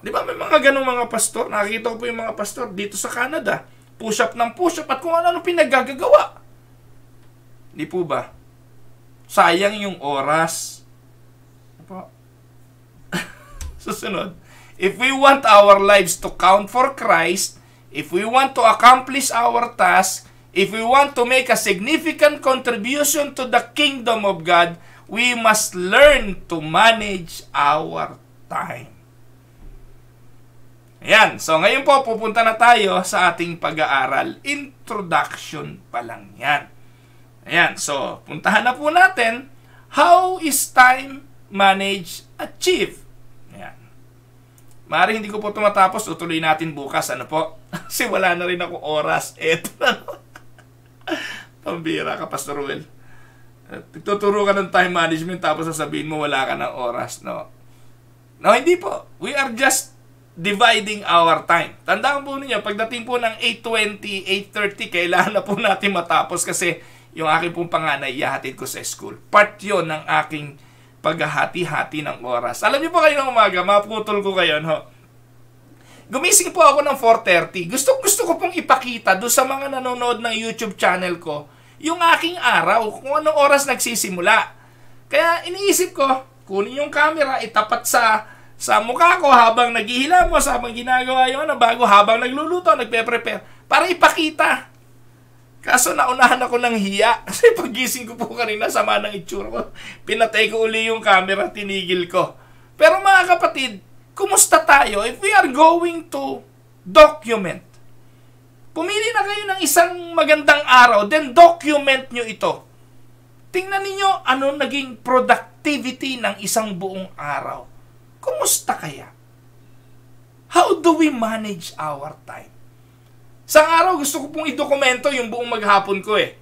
Di ba may mga ganong mga pastor? Nakikita ko po yung mga pastor dito sa Canada. Push-up ng push-up at kung ano-ano pinaggagawa. Di po ba? Sayang yung oras. Po. Susunod. If we want our lives to count for Christ, if we want to accomplish our task, if we want to make a significant contribution to the kingdom of God, we must learn to manage our time. Ayan. So, ngayon po, pupunta na tayo sa ating pag-aaral. Introduction pa lang yan. Ayan. So, puntahan na po natin how is time managed achieve. Ayan. Maari hindi ko po ito tumatapos. Utuloy natin bukas. Ano po? Kasi wala na rin ako oras. Eto na. Pambira ka, Pastor Will. Tuturo ka ng time management tapos sasabihin mo wala ka ng oras, no? No, hindi po. We are just dividing our time. Tandaan po ninyo, pagdating po ng 8.20, 8.30, kailangan na po natin matapos kasi yung aking pong panganay, ihatid ko sa school. Part yon ng aking paghahati-hati ng oras. Alam niyo po kayo ng umaga, maputol ko kayo, no? Gumising po ako ng 4.30. Gusto, gusto ko pong ipakita do sa mga nanonood ng YouTube channel ko yung aking araw, kung anong oras nagsisimula. Kaya iniisip ko, kunin yung camera, itapat sa sa mukha ko habang naghihilamos, habang ginagawa yung ano, bago habang nagluluto, nagpe-prepare, para ipakita. Kaso naunahan ako ng hiya. Kasi pagising ko po kanina, sama ng itsura ko. Pinatay ko uli yung camera, tinigil ko. Pero mga kapatid, kumusta tayo if we are going to document? Pumili na kayo ng isang magandang araw, then document nyo ito. Tingnan ninyo ano naging productivity ng isang buong araw. Kumusta kaya? How do we manage our time? Sa araw, gusto ko pong idokumento yung buong maghapon ko eh.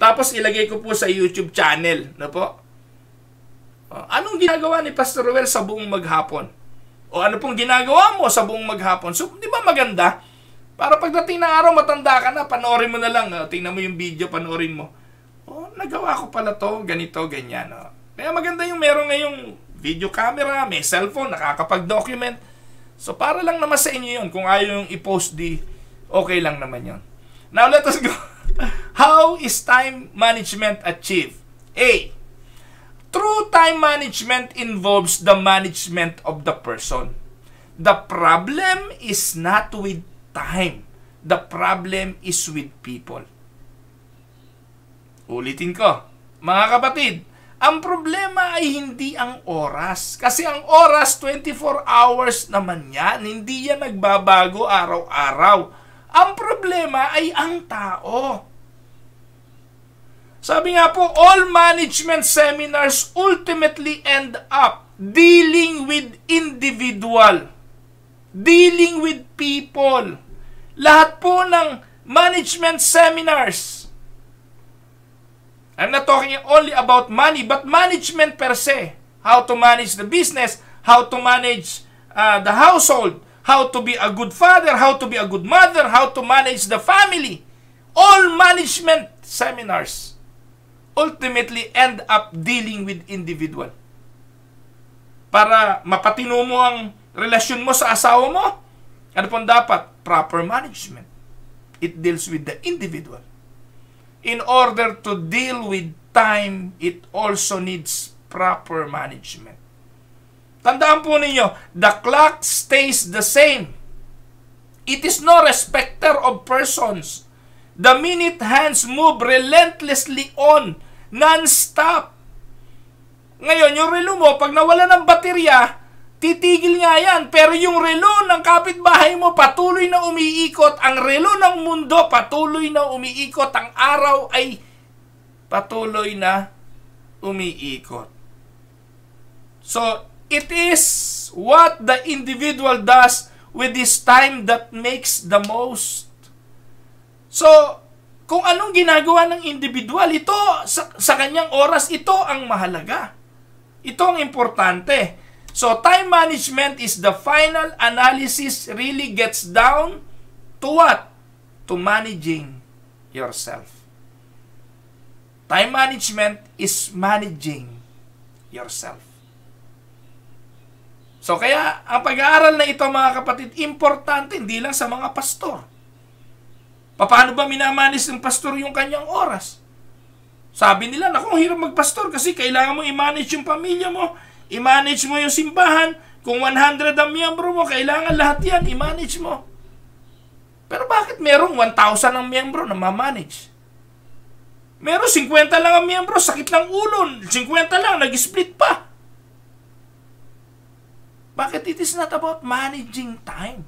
Tapos ilagay ko po sa YouTube channel. Na po? Oh, anong ginagawa ni Pastor Ruel sa buong maghapon? O ano pong ginagawa mo sa buong maghapon? So, di ba maganda? Para pagdating ng araw, matanda ka na, panoorin mo na lang. tingnan mo yung video, panoorin mo. O, oh, nagawa ko pala to, ganito, ganyan. O. Kaya maganda yung meron ngayong video camera, may cellphone, nakakapag-document. So para lang naman sa inyo yun. Kung ayaw yung i-post di, okay lang naman yun. Now let us go. How is time management achieved? A. True time management involves the management of the person. The problem is not with time. The problem is with people. Ulitin ko. Mga kapatid, ang problema ay hindi ang oras. Kasi ang oras, 24 hours naman yan. Hindi yan nagbabago araw-araw. Ang problema ay ang tao. Sabi nga po, all management seminars ultimately end up dealing with individual. Dealing with people. Lahat po ng management seminars I'm not talking only about money, but management per se. How to manage the business, how to manage uh, the household, how to be a good father, how to be a good mother, how to manage the family. All management seminars ultimately end up dealing with individual. Para mapatino mo ang relasyon mo sa asawa mo, ano pong dapat? Proper management. It deals with the individual in order to deal with time, it also needs proper management. Tandaan po ninyo, the clock stays the same. It is no respecter of persons. The minute hands move relentlessly on, non-stop. Ngayon, yung relo mo, pag nawala ng baterya, Titigil nga yan, pero yung relo ng kapitbahay mo patuloy na umiikot. Ang relo ng mundo patuloy na umiikot. Ang araw ay patuloy na umiikot. So, it is what the individual does with this time that makes the most. So, kung anong ginagawa ng individual, ito, sa, sa kanyang oras, ito ang mahalaga. Ito ang importante. So time management is the final analysis really gets down to what? To managing yourself. Time management is managing yourself. So kaya ang pag-aaral na ito mga kapatid, importante hindi lang sa mga pastor. Paano ba minamanis ng pastor yung kanyang oras? Sabi nila, naku, hirap magpastor kasi kailangan mo i-manage yung pamilya mo, I-manage mo yung simbahan. Kung 100 ang miyembro mo, kailangan lahat yan. I-manage mo. Pero bakit merong 1,000 ang miyembro na ma-manage? Meron 50 lang ang miyembro, sakit lang ulo. 50 lang, nag-split pa. Bakit it is not about managing time?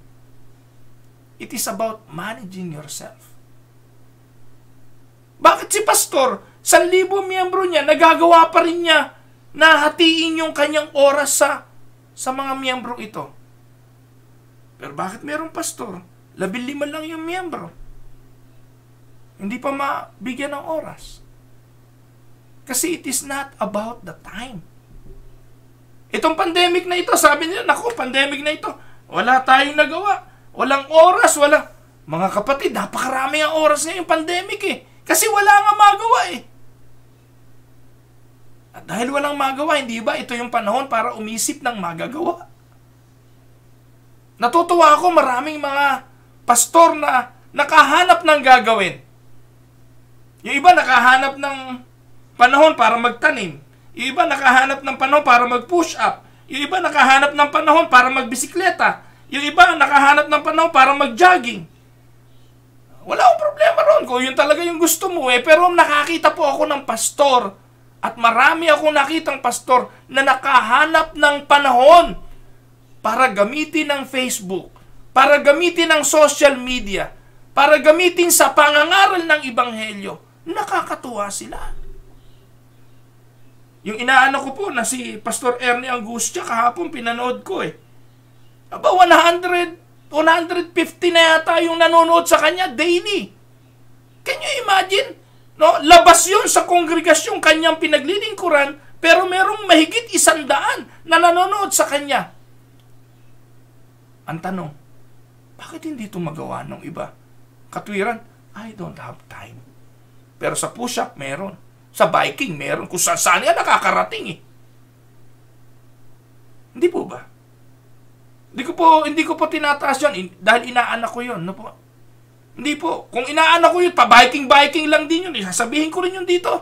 It is about managing yourself. Bakit si pastor, sa 1,000 miyembro niya, nagagawa pa rin niya nahatiin hatiin yung kanyang oras sa sa mga miyembro ito. Pero bakit merong pastor? Labil lima lang yung miyembro. Hindi pa mabigyan ng oras. Kasi it is not about the time. Itong pandemic na ito, sabi nila, naku, pandemic na ito. Wala tayong nagawa. Walang oras, wala. Mga kapatid, napakarami ang oras ngayong pandemic eh. Kasi wala nga magawa eh. At dahil walang magawa, hindi ba ito yung panahon para umisip ng magagawa? Natutuwa ako maraming mga pastor na nakahanap ng gagawin. Yung iba nakahanap ng panahon para magtanim. Yung iba nakahanap ng panahon para mag-push up. Yung iba nakahanap ng panahon para magbisikleta. Yung iba nakahanap ng panahon para mag-jogging. Wala akong problema ron kung yun talaga yung gusto mo eh. Pero nakakita po ako ng pastor at marami akong nakitang pastor na nakahanap ng panahon para gamitin ang Facebook, para gamitin ang social media, para gamitin sa pangangaral ng Ibanghelyo. Nakakatuwa sila. Yung inaano ko po na si Pastor Ernie Angustia kahapon pinanood ko eh. Aba 100, 150 na yata yung nanonood sa kanya daily. Can you imagine? No, labas yon sa kongregasyong kanyang pinaglilingkuran, pero merong mahigit isandaan na nanonood sa kanya. Ang tanong, bakit hindi ito magawa ng iba? Katwiran, I don't have time. Pero sa push-up, meron. Sa biking, meron. Kung saan saan yan nakakarating eh. Hindi po ba? Hindi ko po, hindi ko po tinataas yan. In, dahil inaanak ko yun. No po? Hindi po. Kung inaano ko yun, pa-biking-biking lang din yun. Sasabihin ko rin yun dito.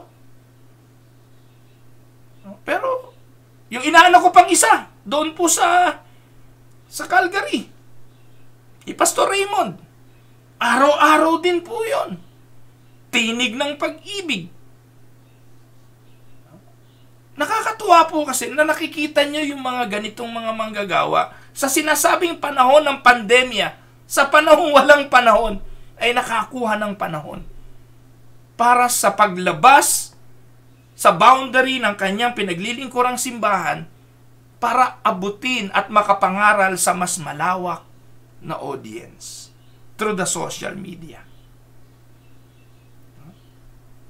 Pero, yung inaano ko pang isa, doon po sa sa Calgary. Ni Pastor Raymond. Araw-araw din po yun. Tinig ng pag-ibig. Nakakatuwa po kasi na nakikita niyo yung mga ganitong mga manggagawa sa sinasabing panahon ng pandemya, sa panahong walang panahon, ay nakakuha ng panahon para sa paglabas sa boundary ng kanyang pinaglilingkurang simbahan para abutin at makapangaral sa mas malawak na audience through the social media.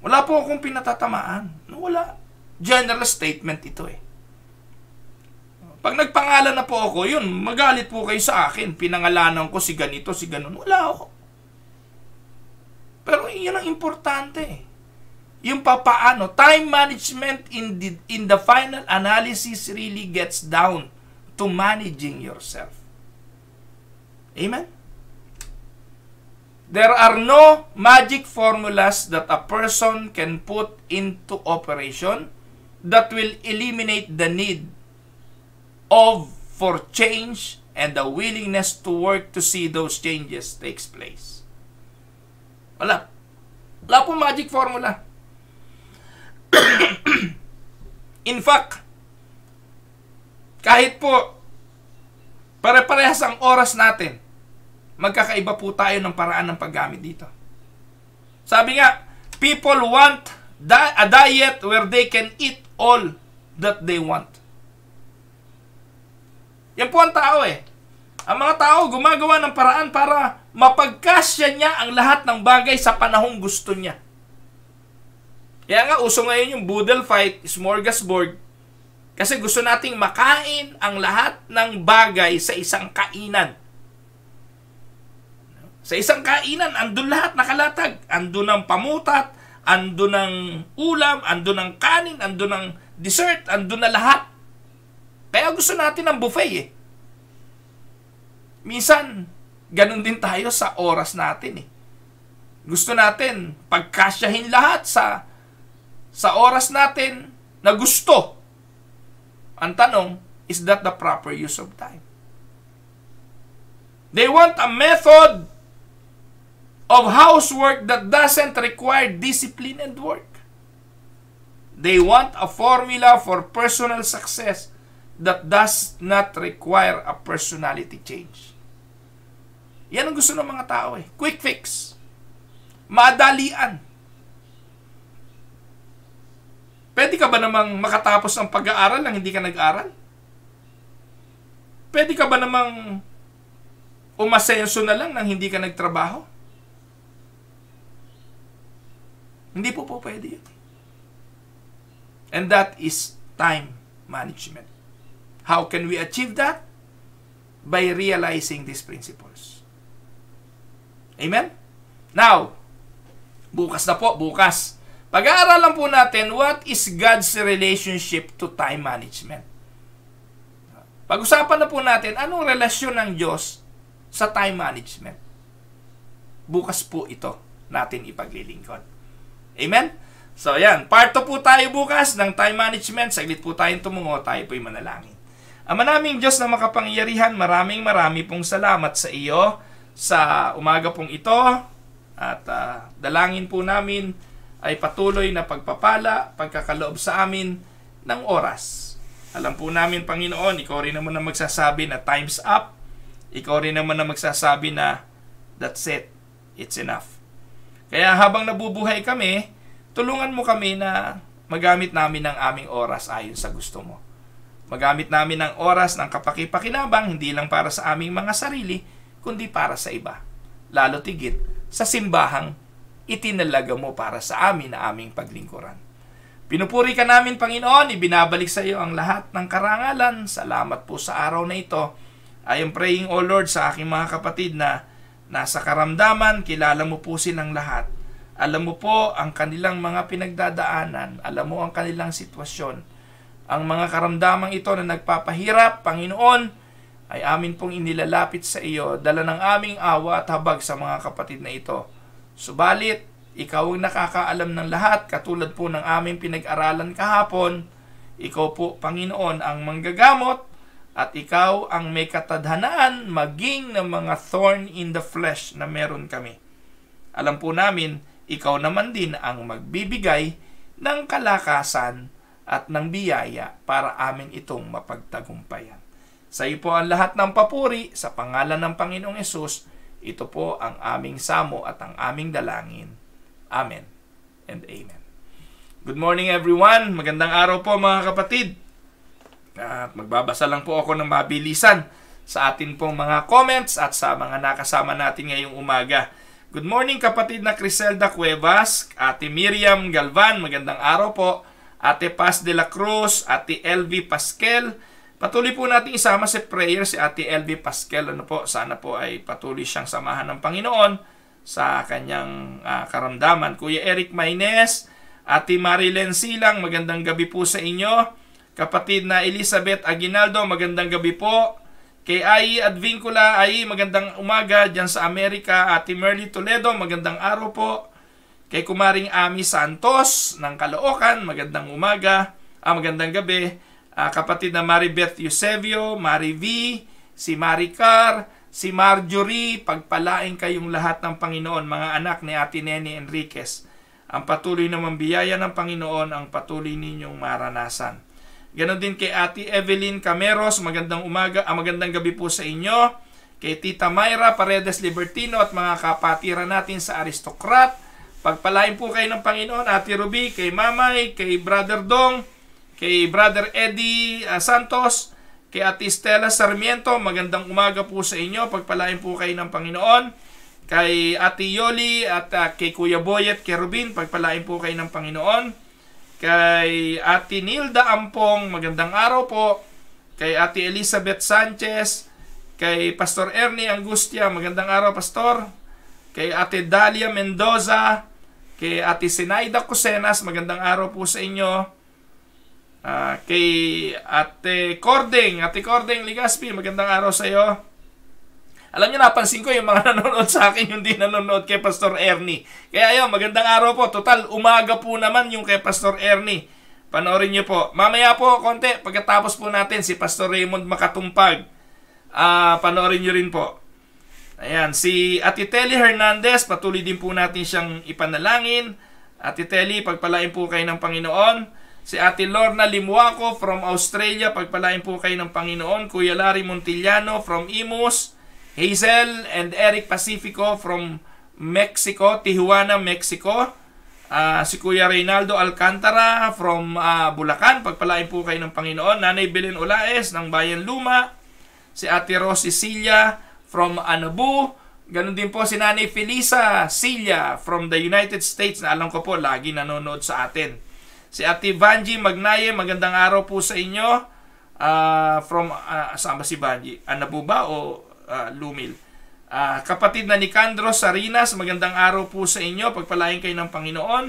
Wala po akong pinatatamaan. Wala. General statement ito eh. Pag nagpangalan na po ako, yun, magalit po kayo sa akin. Pinangalanan ko si ganito, si ganun. Wala ako. Pero yun ang importante. Yung papaano, time management in the, in the final analysis really gets down to managing yourself. Amen? There are no magic formulas that a person can put into operation that will eliminate the need of for change and the willingness to work to see those changes takes place. Wala. Wala pong magic formula. In fact, kahit po pare-parehas ang oras natin, magkakaiba po tayo ng paraan ng paggamit dito. Sabi nga, people want a diet where they can eat all that they want. Yan po ang tao eh. Ang mga tao gumagawa ng paraan para mapagkasya niya ang lahat ng bagay sa panahong gusto niya. Kaya nga, uso ngayon yung boodle fight, smorgasbord, kasi gusto nating makain ang lahat ng bagay sa isang kainan. Sa isang kainan, andun lahat nakalatag. Andun ang pamutat, andun ang ulam, andun ang kanin, andun ang dessert, andun na lahat. Kaya gusto natin ang buffet eh. Minsan, ganun din tayo sa oras natin eh. Gusto natin pagkasyahin lahat sa sa oras natin na gusto. Ang tanong, is that the proper use of time? They want a method of housework that doesn't require discipline and work. They want a formula for personal success that does not require a personality change. Yan ang gusto ng mga tao eh. Quick fix. Madalian. Pwede ka ba namang makatapos ng pag-aaral nang hindi ka nag-aral? Pwede ka ba namang umasenso na lang nang hindi ka nagtrabaho? Hindi po po pwede yun. And that is time management. How can we achieve that? By realizing these principles. Amen? Now, bukas na po, bukas. Pag-aaralan po natin what is God's relationship to time management. Pag-usapan na po natin anong relasyon ng Diyos sa time management. Bukas po ito natin ipaglilingkod. Amen? So yan, part po tayo bukas ng time management. Saglit po tayong tumungo, tayo po'y manalangin. Ama naming Diyos na makapangyarihan, maraming marami pong salamat sa iyo sa umaga pong ito at uh, dalangin po namin ay patuloy na pagpapala, pagkakaloob sa amin ng oras. Alam po namin, Panginoon, ikaw rin naman ang magsasabi na time's up. Ikaw rin naman ang magsasabi na that's it, it's enough. Kaya habang nabubuhay kami, tulungan mo kami na magamit namin ang aming oras ayon sa gusto mo. Magamit namin ang oras ng kapakipakinabang, hindi lang para sa aming mga sarili, kundi para sa iba. Lalo tigit sa simbahang itinalaga mo para sa amin na aming paglingkuran. Pinupuri ka namin, Panginoon. Ibinabalik sa iyo ang lahat ng karangalan. Salamat po sa araw na ito. I am praying, O Lord, sa aking mga kapatid na nasa karamdaman, kilala mo po silang lahat. Alam mo po ang kanilang mga pinagdadaanan. Alam mo ang kanilang sitwasyon. Ang mga karamdaman ito na nagpapahirap, Panginoon, ay amin pong inilalapit sa iyo dala ng aming awa at habag sa mga kapatid na ito. Subalit, ikaw ang nakakaalam ng lahat katulad po ng aming pinag-aralan kahapon. Ikaw po, Panginoon, ang manggagamot at ikaw ang may katadhanaan maging ng mga thorn in the flesh na meron kami. Alam po namin, ikaw naman din ang magbibigay ng kalakasan at ng biyaya para amin itong mapagtagumpayan. Sa iyo po ang lahat ng papuri sa pangalan ng Panginoong Yesus. Ito po ang aming samo at ang aming dalangin. Amen and amen. Good morning everyone. Magandang araw po mga kapatid. At magbabasa lang po ako ng mabilisan sa atin pong mga comments at sa mga nakasama natin ngayong umaga. Good morning kapatid na Criselda Cuevas, Ate Miriam Galvan, magandang araw po. Ate Paz de la Cruz, Ate LV Pascal, Patuloy po natin isama sa si prayer si Ate LB Pascal. Ano po, sana po ay patuloy siyang samahan ng Panginoon sa kanyang uh, karamdaman. Kuya Eric Maines, Ate Marilyn Silang, magandang gabi po sa inyo. Kapatid na Elizabeth Aguinaldo, magandang gabi po. Kay Ai Advincula, Ay, magandang umaga dyan sa Amerika. Ate Merly Toledo, magandang araw po. Kay Kumaring Ami Santos ng Caloocan, magandang umaga. Ah, magandang gabi uh, kapatid na Maribeth Eusebio, Mari V, si Maricar, si Marjorie, pagpalain kayong lahat ng Panginoon, mga anak ni Ate Nene Enriquez. Ang patuloy na mambiyaya ng Panginoon ang patuloy ninyong maranasan. Ganon din kay Ate Evelyn Cameros, magandang umaga, ah, magandang gabi po sa inyo. Kay Tita Myra Paredes Libertino at mga kapatiran natin sa Aristocrat. Pagpalain po kayo ng Panginoon, Ate Ruby, kay Mamay, kay Brother Dong, kay Brother Eddie ah, Santos, kay Ate Stella Sarmiento, magandang umaga po sa inyo. Pagpalain po kayo ng Panginoon. Kay Ate Yoli at uh, kay Kuya Boyet, kay Rubin, pagpalain po kayo ng Panginoon. Kay Ate Nilda Ampong, magandang araw po. Kay Ate Elizabeth Sanchez, kay Pastor Ernie Angustia, magandang araw Pastor. Kay Ate Dalia Mendoza, kay Ate Sinaida Cusenas, magandang araw po sa inyo Uh, kay Ate Cording, Ate Cording Ligaspi, magandang araw sa iyo. Alam niyo, napansin ko yung mga nanonood sa akin, yung din nanonood kay Pastor Ernie. Kaya ayun, magandang araw po. Total, umaga po naman yung kay Pastor Ernie. Panoorin niyo po. Mamaya po, konti, pagkatapos po natin si Pastor Raymond Makatumpag. Uh, panoorin niyo rin po. Ayan, si Ate Telly Hernandez, patuloy din po natin siyang ipanalangin. Ate Telly, pagpalain po kayo ng Panginoon. Si Ate Lorna Limuaco from Australia, pagpalain po kayo ng Panginoon. Kuya Larry Montillano from Imus. Hazel and Eric Pacifico from Mexico, Tijuana, Mexico. Uh, si Kuya Reynaldo Alcantara from uh, Bulacan. Pagpalain po kayo ng Panginoon. Nanay Belen Olaes ng Bayan Luma. Si Ate Rose Cecilia from Anabu. Ganon din po si Nanay Felisa Cilia from the United States na alam ko po lagi nanonood sa atin. Si Ate Vanji Magnaye, magandang araw po sa inyo. Uh, from, uh, saan ba si Vanji? Ana ah, po ba o uh, Lumil? Uh, kapatid na ni Candro Sarinas, magandang araw po sa inyo. Pagpalain kayo ng Panginoon.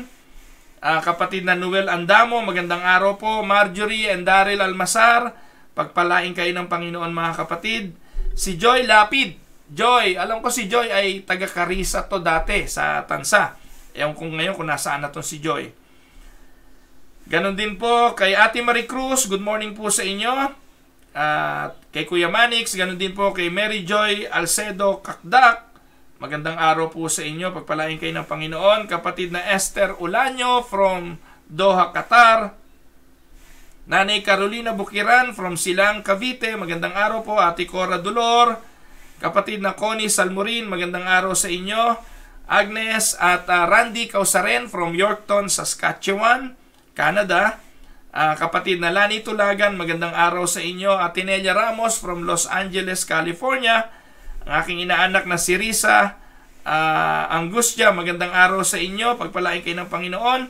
Uh, kapatid na Noel Andamo, magandang araw po. Marjorie and Daryl Almasar, pagpalain kayo ng Panginoon mga kapatid. Si Joy Lapid, Joy, alam ko si Joy ay taga Carisa to dati sa Tansa. Ewan ko ngayon kung nasaan na to si Joy. Ganon din po kay Ate Marie Cruz, good morning po sa inyo. At kay Kuya Manix, ganon din po kay Mary Joy Alcedo Kakdak. Magandang araw po sa inyo. Pagpalain kayo ng Panginoon. Kapatid na Esther Ulanyo from Doha, Qatar. Nanay Carolina Bukiran from Silang, Cavite. Magandang araw po. Ate Cora Dolor. Kapatid na Connie Salmorin. Magandang araw sa inyo. Agnes at uh, Randy Causaren from Yorkton, Saskatchewan. Canada. Uh, kapatid na Lani Tulagan, magandang araw sa inyo. Atenella Ramos from Los Angeles, California. Ang aking inaanak na si Risa uh, Angustia, magandang araw sa inyo. Pagpalain kayo ng Panginoon.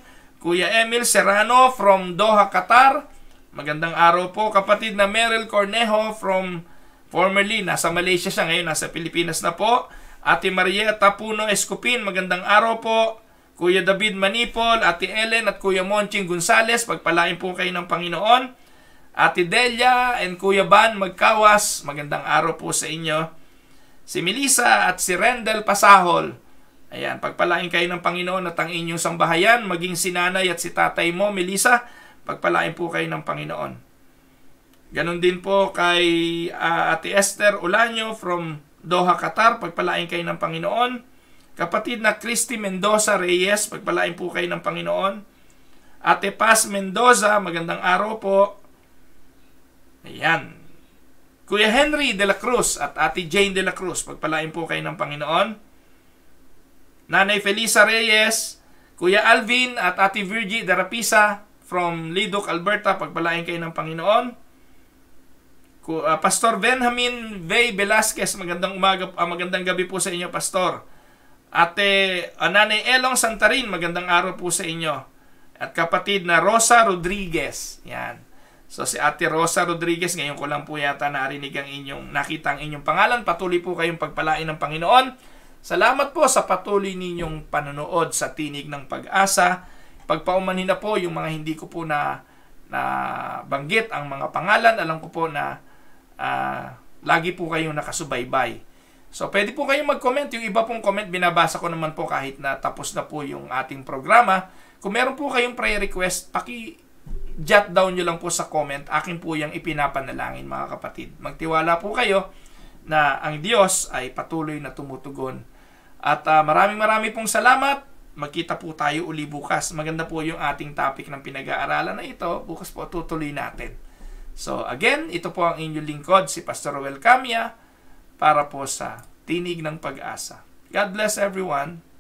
Kuya Emil Serrano from Doha, Qatar. Magandang araw po. Kapatid na Meryl Cornejo from formerly nasa Malaysia siya, ngayon nasa Pilipinas na po. Ate Marieta Puno Escopin, magandang araw po. Kuya David Manipol, Ate Ellen at Kuya Monching Gonzales, pagpalain po kayo ng Panginoon. Ate Delia and Kuya Ban Magkawas, magandang araw po sa inyo. Si Melissa at si Rendel Pasahol, ayan, pagpalain kayo ng Panginoon at ang inyong sambahayan, maging si nanay at si tatay mo, Melissa, pagpalain po kayo ng Panginoon. Ganon din po kay uh, Ate Esther Ulanyo from Doha, Qatar, pagpalain kayo ng Panginoon. Kapatid na Christy Mendoza Reyes, pagpalain po kayo ng Panginoon. Ate Paz Mendoza, magandang araw po. Ayan. Kuya Henry de la Cruz at Ate Jane de la Cruz, pagpalain po kayo ng Panginoon. Nanay Felisa Reyes, Kuya Alvin at Ate Virgie Darapisa from Lidoc, Alberta, pagpalain kayo ng Panginoon. Ah, Pastor Benjamin V. Velasquez, magandang umaga, uh, magandang gabi po sa inyo, Pastor. Ate Anane Elong Santarin, magandang araw po sa inyo. At kapatid na Rosa Rodriguez. Yan. So si Ate Rosa Rodriguez, ngayon ko lang po yata narinig ang inyong, nakita ang inyong pangalan. Patuloy po kayong pagpalain ng Panginoon. Salamat po sa patuloy ninyong panonood sa Tinig ng Pag-asa. Pagpaumanhin na po yung mga hindi ko po na, na banggit ang mga pangalan. Alam ko po na uh, lagi po kayong nakasubaybay So, pwede po kayong mag-comment. Yung iba pong comment, binabasa ko naman po kahit na tapos na po yung ating programa. Kung meron po kayong prayer request, paki jot down nyo lang po sa comment. Akin po yung ipinapanalangin mga kapatid. Magtiwala po kayo na ang Diyos ay patuloy na tumutugon. At uh, maraming marami pong salamat. Magkita po tayo uli bukas. Maganda po yung ating topic ng pinag-aaralan na ito. Bukas po tutuloy natin. So again, ito po ang inyong lingkod, si Pastor Roel Camia para po sa tinig ng pag-asa. God bless everyone.